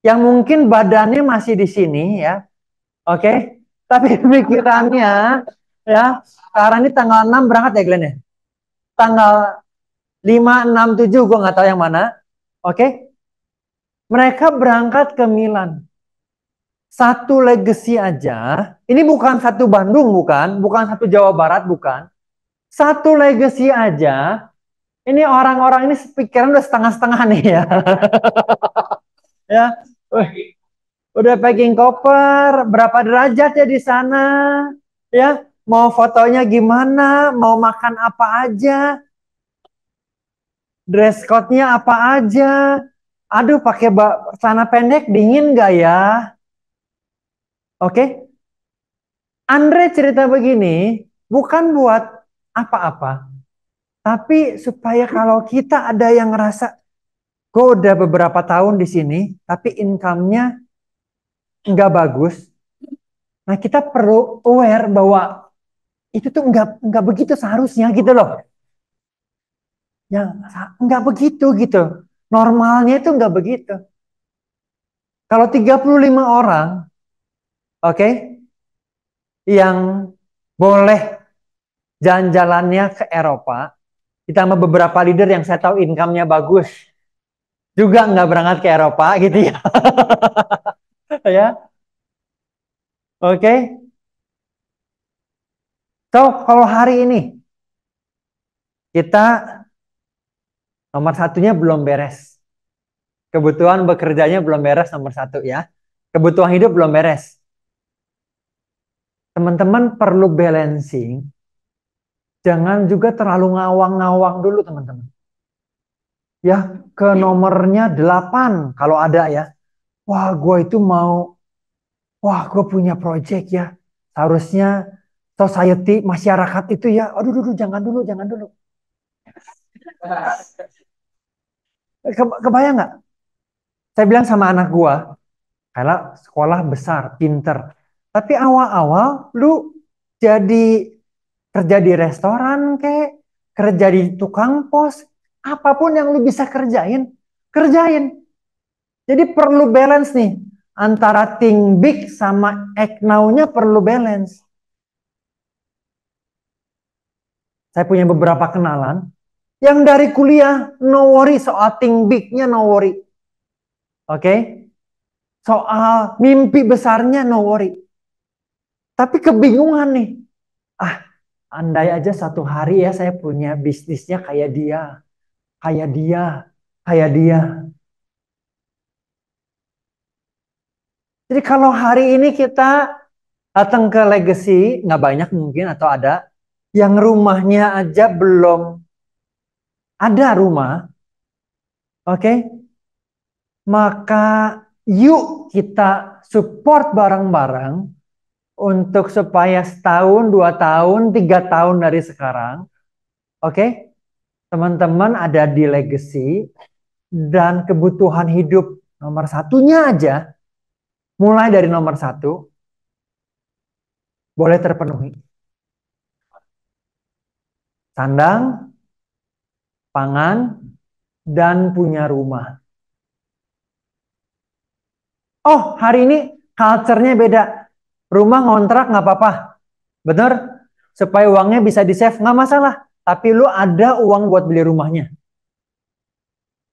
yang mungkin badannya masih di sini ya, Oke? Okay? Tapi pikirannya ya, sekarang ini tanggal 6 berangkat ya Glenn ya? Tanggal 5, 6, 7 gue nggak tahu yang mana. Oke? Okay? Mereka berangkat ke Milan. Satu legacy aja. Ini bukan satu Bandung bukan, bukan satu Jawa Barat bukan. Satu legacy aja. Ini orang-orang ini pikiran udah setengah-setengah nih ya. ya. Udah packing koper, berapa derajat ya di sana? Ya, mau fotonya gimana, mau makan apa aja? Dress code-nya apa aja? Aduh, pakai sana pendek dingin gak ya? Oke. Okay? Andre cerita begini bukan buat apa-apa, tapi supaya kalau kita ada yang ngerasa gue udah beberapa tahun di sini, tapi income-nya nggak bagus. Nah kita perlu aware bahwa itu tuh nggak nggak begitu seharusnya gitu loh. Ya nggak begitu gitu. Normalnya itu nggak begitu. Kalau 35 orang, oke, okay, yang boleh jalan-jalannya ke Eropa, ditambah beberapa leader yang saya tahu income-nya bagus, juga nggak berangkat ke Eropa gitu ya. Gitu ya. Oke. Okay. So, kalau hari ini kita nomor satunya belum beres. Kebutuhan bekerjanya belum beres nomor satu ya. Kebutuhan hidup belum beres. Teman-teman perlu balancing. Jangan juga terlalu ngawang-ngawang dulu teman-teman. Ya, ke nomornya delapan kalau ada ya wah gue itu mau, wah gue punya project ya, harusnya society, masyarakat itu ya, aduh, aduh, jangan dulu, jangan dulu. Ke, kebayang nggak? Saya bilang sama anak gue, karena sekolah besar, pinter. Tapi awal-awal lu jadi kerja di restoran kek, kerja di tukang pos, apapun yang lu bisa kerjain, kerjain. Jadi perlu balance nih antara think big sama act now-nya perlu balance. Saya punya beberapa kenalan yang dari kuliah no worry soal think big-nya no worry. Oke? Okay? Soal mimpi besarnya no worry. Tapi kebingungan nih. Ah, andai aja satu hari ya saya punya bisnisnya kayak dia. Kayak dia, kayak dia. Jadi kalau hari ini kita datang ke legacy, nggak banyak mungkin atau ada, yang rumahnya aja belum ada rumah, oke? Okay? Maka yuk kita support barang-barang untuk supaya setahun, dua tahun, tiga tahun dari sekarang, oke? Okay? Teman-teman ada di legacy dan kebutuhan hidup nomor satunya aja mulai dari nomor satu boleh terpenuhi. Sandang, pangan, dan punya rumah. Oh, hari ini culture-nya beda. Rumah ngontrak nggak apa-apa. Bener? Supaya uangnya bisa di-save, nggak masalah. Tapi lu ada uang buat beli rumahnya.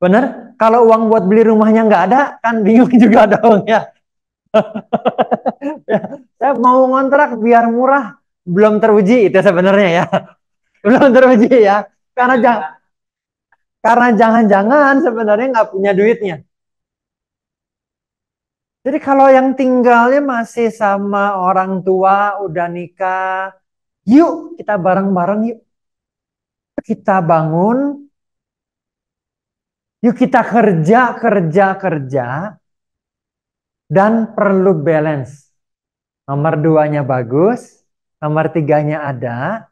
Bener? Kalau uang buat beli rumahnya nggak ada, kan bingung juga dong ya. Ya, saya mau ngontrak biar murah belum teruji itu sebenarnya ya belum teruji ya karena iya. jangan karena jangan-jangan sebenarnya nggak punya duitnya jadi kalau yang tinggalnya masih sama orang tua udah nikah yuk kita bareng-bareng yuk kita bangun yuk kita kerja kerja kerja dan perlu balance. Nomor duanya bagus, nomor tiganya ada,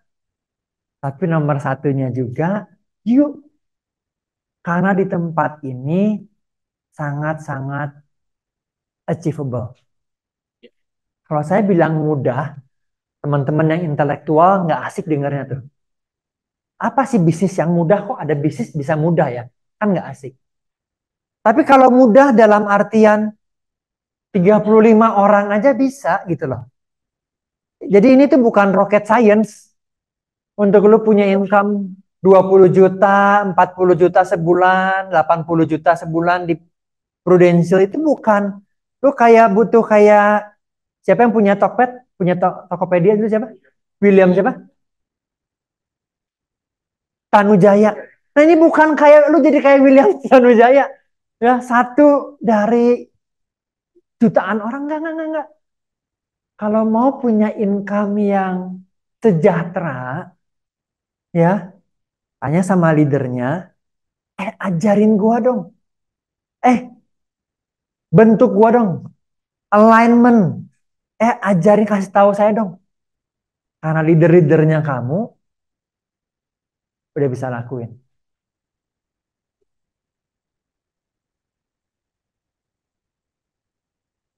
tapi nomor satunya juga yuk. Karena di tempat ini sangat-sangat achievable. Ya. Kalau saya bilang mudah, teman-teman yang intelektual nggak asik dengarnya tuh. Apa sih bisnis yang mudah? Kok ada bisnis bisa mudah ya? Kan nggak asik. Tapi kalau mudah dalam artian 35 orang aja bisa gitu loh. Jadi ini tuh bukan rocket science. Untuk lu punya income 20 juta, 40 juta sebulan, 80 juta sebulan di Prudential itu bukan. Lu kayak butuh kayak siapa yang punya Tokped? Punya to Tokopedia dulu siapa? William siapa? Tanujaya. Nah ini bukan kayak lu jadi kayak William Tanujaya. Ya, satu dari jutaan orang enggak, enggak, enggak, enggak. Kalau mau punya income yang sejahtera, ya, tanya sama leadernya, eh ajarin gua dong. Eh, bentuk gua dong. Alignment. Eh, ajarin kasih tahu saya dong. Karena leader-leadernya kamu udah bisa lakuin.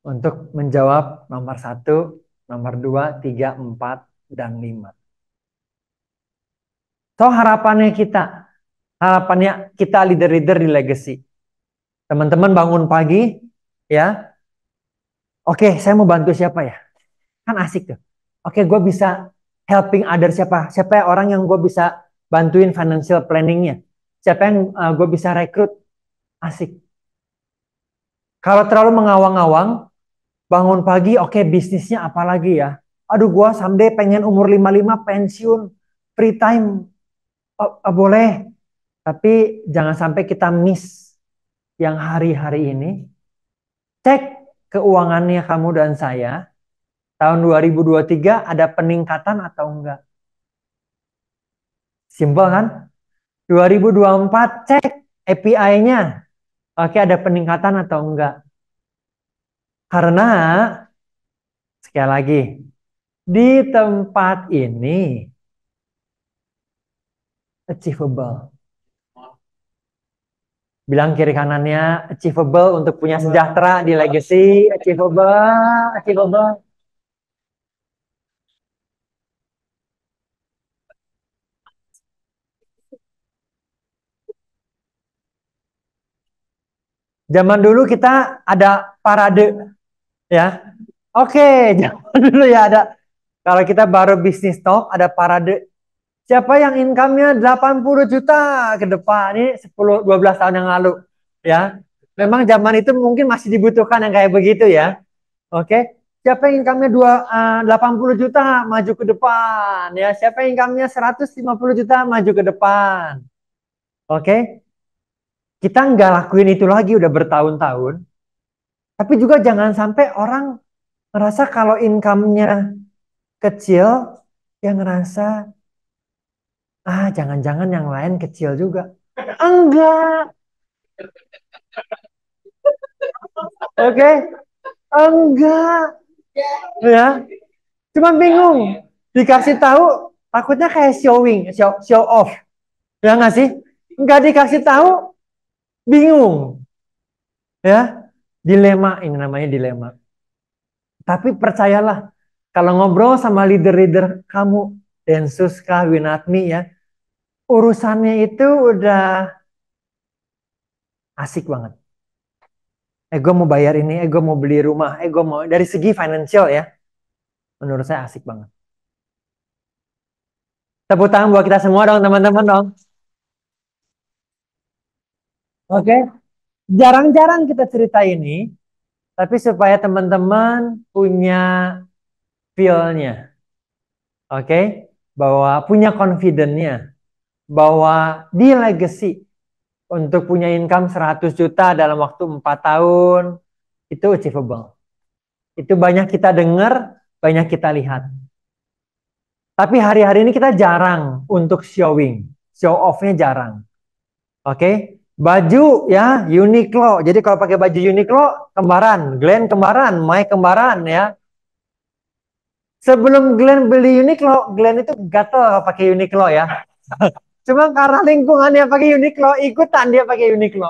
untuk menjawab nomor satu, nomor dua, tiga, empat, dan lima. So harapannya kita, harapannya kita leader-leader di legacy. Teman-teman bangun pagi, ya. Oke, saya mau bantu siapa ya? Kan asik tuh. Oke, gue bisa helping other siapa? Siapa ya orang yang gue bisa bantuin financial planningnya? Siapa yang uh, eh, gue bisa rekrut? Asik. Kalau terlalu mengawang-awang, bangun pagi oke okay, bisnisnya apa lagi ya aduh gua sampe pengen umur 55 pensiun free time oh, oh, boleh tapi jangan sampai kita miss yang hari-hari ini cek keuangannya kamu dan saya tahun 2023 ada peningkatan atau enggak Simpel kan 2024 cek API-nya oke ada peningkatan atau enggak karena sekali lagi di tempat ini achievable. Bilang kiri kanannya achievable untuk punya sejahtera di legacy, achievable, achievable. Zaman dulu kita ada parade ya. Oke, okay, dulu ya ada. Kalau kita baru bisnis talk ada parade. Siapa yang income-nya 80 juta ke depan? Ini 10 12 tahun yang lalu ya. Memang zaman itu mungkin masih dibutuhkan yang kayak begitu ya. Oke. Siapa yang income-nya 2 uh, 80 juta maju ke depan ya. Siapa yang income-nya 150 juta maju ke depan. Oke. Kita nggak lakuin itu lagi udah bertahun-tahun tapi juga jangan sampai orang ngerasa kalau income-nya kecil, yang ngerasa, ah jangan-jangan yang lain kecil juga. Enggak. Oke? Okay? Enggak. Ya. cuma bingung. Dikasih tahu, takutnya kayak showing, show, show off. Ya nggak sih? Enggak dikasih tahu, bingung. Ya, Dilema, ini namanya dilema. Tapi percayalah, kalau ngobrol sama leader-leader kamu, Densus kah, Winatmi ya, urusannya itu udah asik banget. Eh mau bayar ini, eh mau beli rumah, eh mau, dari segi financial ya, menurut saya asik banget. Tepuk tangan buat kita semua dong teman-teman dong. Oke. Okay jarang-jarang kita cerita ini, tapi supaya teman-teman punya feel-nya. Oke? Okay? Bahwa punya confidence nya Bahwa di legacy untuk punya income 100 juta dalam waktu 4 tahun itu achievable. Itu banyak kita dengar, banyak kita lihat. Tapi hari-hari ini kita jarang untuk showing, show off-nya jarang. Oke? Okay? Baju ya Uniqlo. Jadi kalau pakai baju Uniqlo kembaran, Glenn kembaran, Mike kembaran ya. Sebelum Glenn beli Uniqlo, Glenn itu gatel pakai Uniqlo ya. Cuma karena lingkungannya pakai Uniqlo, ikutan dia pakai Uniqlo.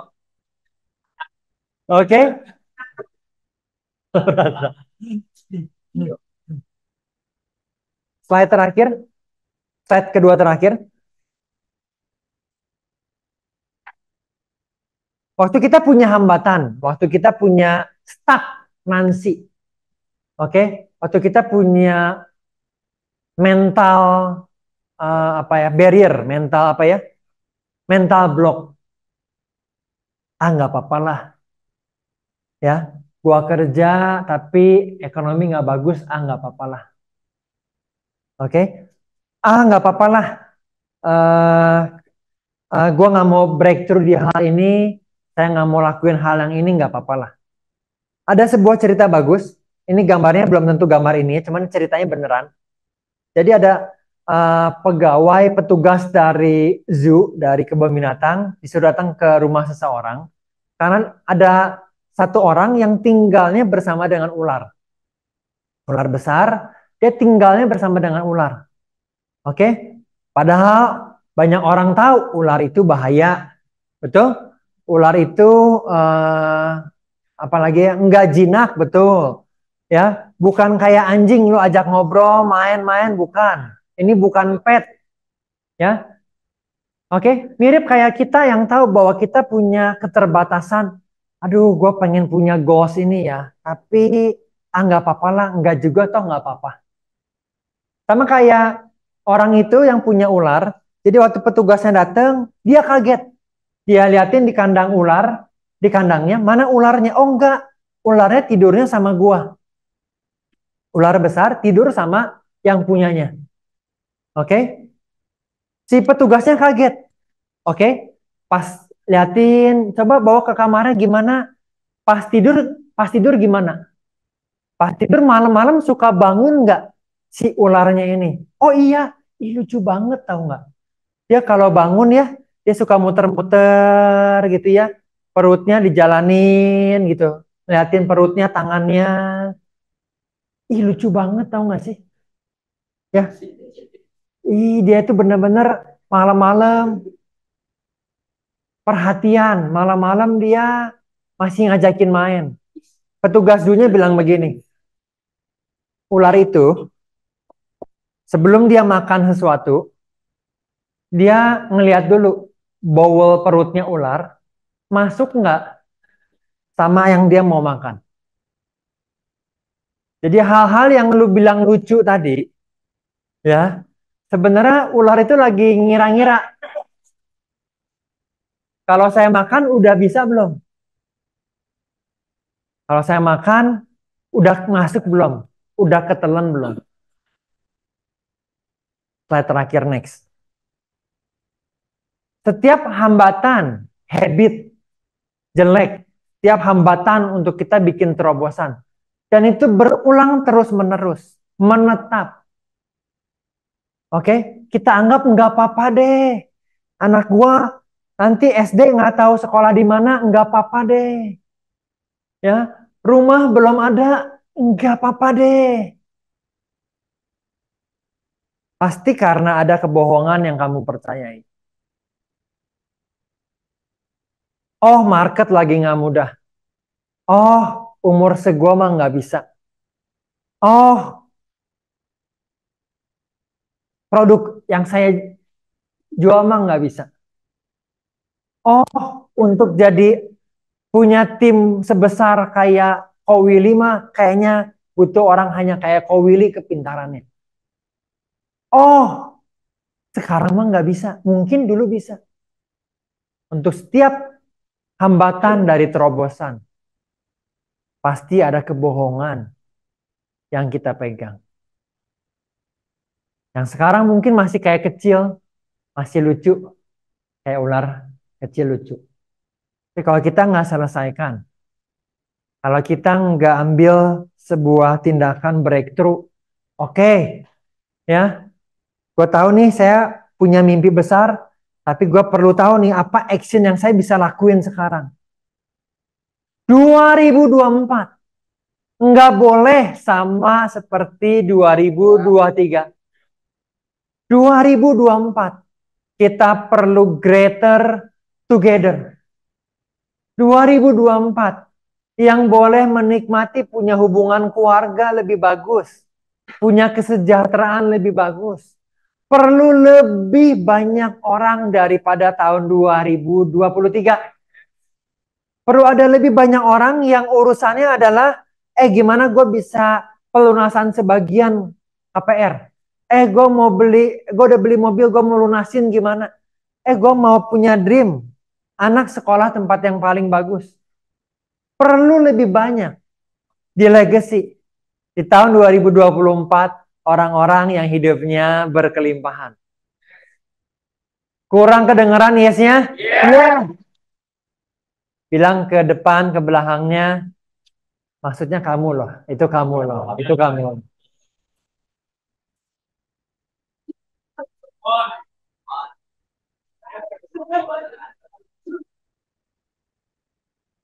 Oke? Okay? Slide terakhir. Slide kedua terakhir. Waktu kita punya hambatan, waktu kita punya stuck nansi, oke? Okay? Waktu kita punya mental uh, apa ya barrier, mental apa ya, mental block. Ah nggak apa-apa ya. Gua kerja tapi ekonomi nggak bagus, ah nggak apa-apa Oke, okay? ah nggak apa-apa Uh, uh, gua nggak mau breakthrough di hal ini saya nggak mau lakuin hal yang ini nggak apa-apa lah. Ada sebuah cerita bagus. Ini gambarnya belum tentu gambar ini, cuman ceritanya beneran. Jadi ada uh, pegawai petugas dari zoo dari kebun binatang disuruh datang ke rumah seseorang karena ada satu orang yang tinggalnya bersama dengan ular. Ular besar, dia tinggalnya bersama dengan ular. Oke? Okay? Padahal banyak orang tahu ular itu bahaya. Betul? ular itu uh, apalagi ya, enggak jinak betul ya bukan kayak anjing lu ajak ngobrol main-main bukan ini bukan pet ya oke okay? mirip kayak kita yang tahu bahwa kita punya keterbatasan aduh gue pengen punya ghost ini ya tapi ah nggak apa-apa lah nggak juga toh nggak apa-apa sama kayak orang itu yang punya ular jadi waktu petugasnya datang dia kaget dia liatin di kandang ular, di kandangnya, mana ularnya? Oh enggak, ularnya tidurnya sama gua. Ular besar tidur sama yang punyanya. Oke? Okay? Si petugasnya kaget. Oke? Okay? Pas liatin, coba bawa ke kamarnya gimana? Pas tidur, pas tidur gimana? Pas tidur malam-malam suka bangun enggak si ularnya ini? Oh iya, Ih, lucu banget tau nggak? Dia kalau bangun ya dia suka muter-muter gitu ya perutnya dijalanin gitu liatin perutnya tangannya ih lucu banget tau gak sih ya ih dia itu bener-bener malam-malam perhatian malam-malam dia masih ngajakin main petugas dunia bilang begini ular itu sebelum dia makan sesuatu dia ngeliat dulu bowel perutnya ular masuk nggak sama yang dia mau makan. Jadi hal-hal yang lu bilang lucu tadi, ya sebenarnya ular itu lagi ngira-ngira. Kalau saya makan udah bisa belum? Kalau saya makan udah masuk belum? Udah ketelan belum? Slide terakhir next. Setiap hambatan, habit, jelek, setiap hambatan untuk kita bikin terobosan. Dan itu berulang terus-menerus, menetap. Oke, kita anggap nggak apa-apa deh. Anak gua nanti SD nggak tahu sekolah di mana, nggak apa-apa deh. Ya, rumah belum ada, nggak apa-apa deh. Pasti karena ada kebohongan yang kamu percayai. Oh, market lagi nggak mudah. Oh, umur segua mah nggak bisa. Oh, produk yang saya jual mah nggak bisa. Oh, untuk jadi punya tim sebesar kayak Kowili mah kayaknya butuh orang hanya kayak Kowili kepintarannya. Oh, sekarang mah nggak bisa. Mungkin dulu bisa. Untuk setiap hambatan dari terobosan. Pasti ada kebohongan yang kita pegang. Yang sekarang mungkin masih kayak kecil, masih lucu, kayak ular kecil lucu. Tapi kalau kita nggak selesaikan, kalau kita nggak ambil sebuah tindakan breakthrough, oke, okay, ya, gue tahu nih saya punya mimpi besar, tapi gue perlu tahu nih apa action yang saya bisa lakuin sekarang. 2024. Nggak boleh sama seperti 2023. 2024. Kita perlu greater together. 2024. Yang boleh menikmati punya hubungan keluarga lebih bagus. Punya kesejahteraan lebih bagus perlu lebih banyak orang daripada tahun 2023. Perlu ada lebih banyak orang yang urusannya adalah, eh gimana gue bisa pelunasan sebagian KPR. Eh gue mau beli, gue udah beli mobil, gue mau lunasin gimana. Eh gue mau punya dream, anak sekolah tempat yang paling bagus. Perlu lebih banyak di legacy. Di tahun 2024, orang-orang yang hidupnya berkelimpahan. Kurang kedengeran yesnya? Yeah. yeah. Bilang ke depan, ke belakangnya, maksudnya kamu loh, itu kamu loh, itu kamu.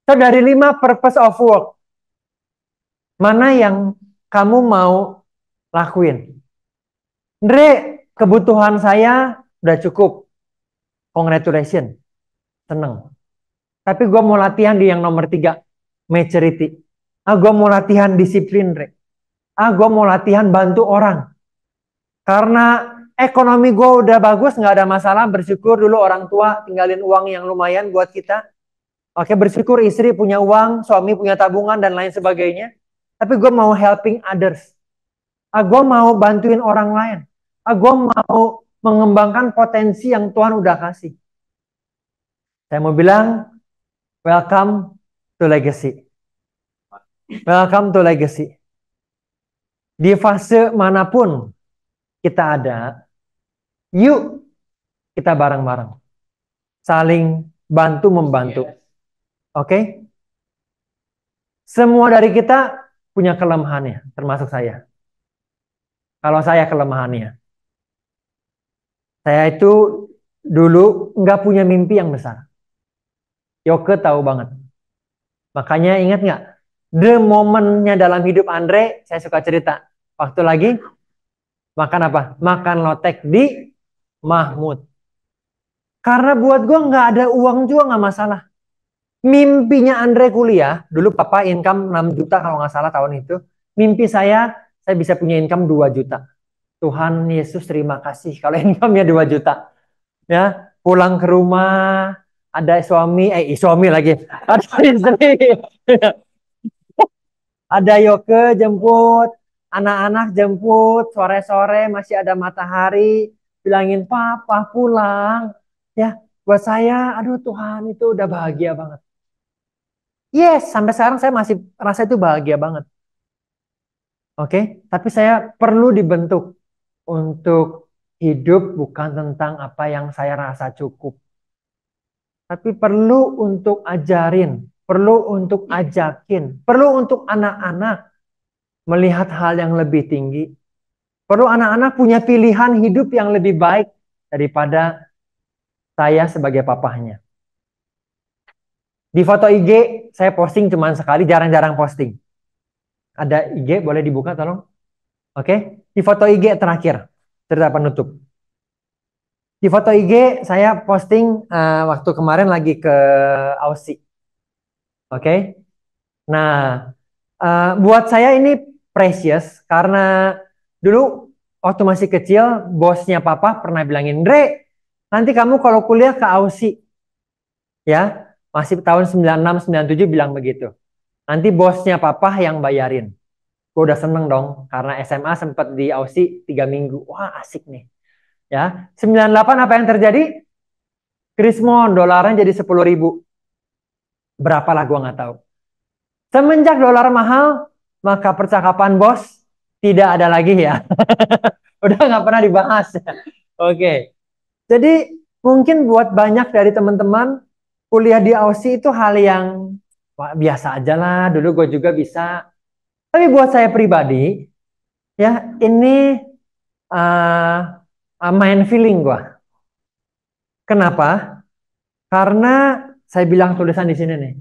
So dari lima purpose of work, mana yang kamu mau lakuin. Andre, kebutuhan saya udah cukup. Congratulations. Seneng. Tapi gue mau latihan di yang nomor tiga. Maturity. Ah, gue mau latihan disiplin, Andre. Ah, gue mau latihan bantu orang. Karena ekonomi gue udah bagus, gak ada masalah. Bersyukur dulu orang tua tinggalin uang yang lumayan buat kita. Oke, bersyukur istri punya uang, suami punya tabungan, dan lain sebagainya. Tapi gue mau helping others. Ah, gue mau bantuin orang lain. Ah, gue mau mengembangkan potensi yang Tuhan udah kasih. Saya mau bilang, welcome to legacy. Welcome to legacy. Di fase manapun kita ada, yuk kita bareng-bareng. Saling bantu-membantu. Oke? Okay? Semua dari kita punya kelemahannya, termasuk saya kalau saya kelemahannya. Saya itu dulu nggak punya mimpi yang besar. Yoke tahu banget. Makanya ingat nggak? The momennya dalam hidup Andre, saya suka cerita. Waktu lagi makan apa? Makan lotek di Mahmud. Karena buat gue nggak ada uang juga nggak masalah. Mimpinya Andre kuliah, dulu papa income 6 juta kalau nggak salah tahun itu. Mimpi saya saya bisa punya income 2 juta. Tuhan Yesus terima kasih kalau income-nya 2 juta. Ya, pulang ke rumah ada suami, eh suami lagi, ada istri. ada Yoke jemput, anak-anak jemput, sore-sore masih ada matahari, bilangin papa pulang. Ya, buat saya aduh Tuhan itu udah bahagia banget. Yes, sampai sekarang saya masih rasa itu bahagia banget. Oke, okay? tapi saya perlu dibentuk untuk hidup bukan tentang apa yang saya rasa cukup. Tapi perlu untuk ajarin, perlu untuk iya. ajakin, perlu untuk anak-anak melihat hal yang lebih tinggi. Perlu anak-anak punya pilihan hidup yang lebih baik daripada saya sebagai papahnya. Di foto IG saya posting cuma sekali, jarang-jarang posting. Ada IG boleh dibuka tolong? Oke, okay? di foto IG terakhir cerita penutup. Di foto IG saya posting uh, waktu kemarin lagi ke Aussie. Oke. Okay? Nah, uh, buat saya ini precious karena dulu waktu masih kecil bosnya papa pernah bilangin, "Dre, nanti kamu kalau kuliah ke Aussie." Ya, masih tahun 96 97 bilang begitu. Nanti bosnya papa yang bayarin. Gue udah seneng dong, karena SMA sempat di Aussie 3 minggu. Wah asik nih. Ya, 98 apa yang terjadi? Krismon dolaran jadi 10 ribu. Berapalah gue nggak tahu. Semenjak dolar mahal, maka percakapan bos tidak ada lagi ya. udah nggak pernah dibahas. Oke. Okay. Jadi mungkin buat banyak dari teman-teman kuliah di Aussie itu hal yang biasa aja lah, dulu gue juga bisa. Tapi buat saya pribadi, ya ini uh, uh, main feeling gue. Kenapa? Karena saya bilang tulisan di sini nih.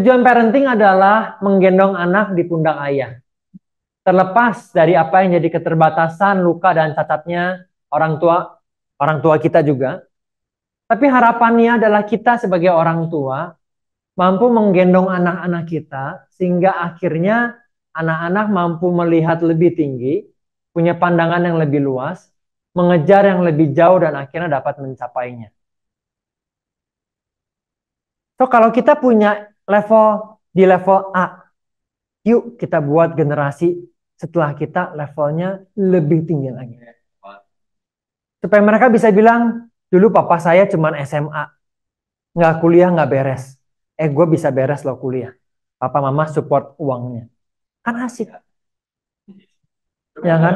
Tujuan parenting adalah menggendong anak di pundak ayah. Terlepas dari apa yang jadi keterbatasan, luka dan catatnya orang tua orang tua kita juga. Tapi harapannya adalah kita sebagai orang tua mampu menggendong anak-anak kita sehingga akhirnya anak-anak mampu melihat lebih tinggi, punya pandangan yang lebih luas, mengejar yang lebih jauh dan akhirnya dapat mencapainya. So kalau kita punya level di level A, yuk kita buat generasi setelah kita levelnya lebih tinggi lagi. Supaya mereka bisa bilang, dulu papa saya cuma SMA, nggak kuliah, nggak beres eh gue bisa beres lo kuliah papa mama support uangnya kan asik ya kan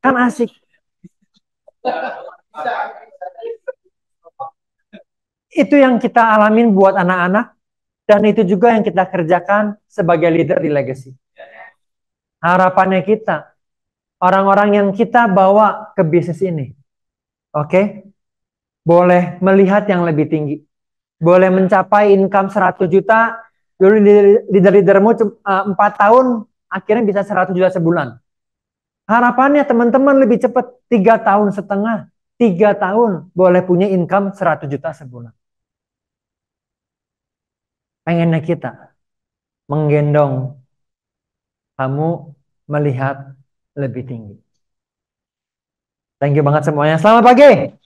kan asik itu yang kita alamin buat anak-anak dan itu juga yang kita kerjakan sebagai leader di legacy harapannya kita orang-orang yang kita bawa ke bisnis ini oke okay? boleh melihat yang lebih tinggi. Boleh mencapai income 100 juta, dulu leader-leadermu 4 eh, tahun, akhirnya bisa 100 juta sebulan. Harapannya teman-teman lebih cepat, 3 tahun setengah, 3 tahun boleh punya income 100 juta sebulan. Pengennya kita menggendong kamu melihat lebih tinggi. Thank you banget semuanya. Selamat pagi.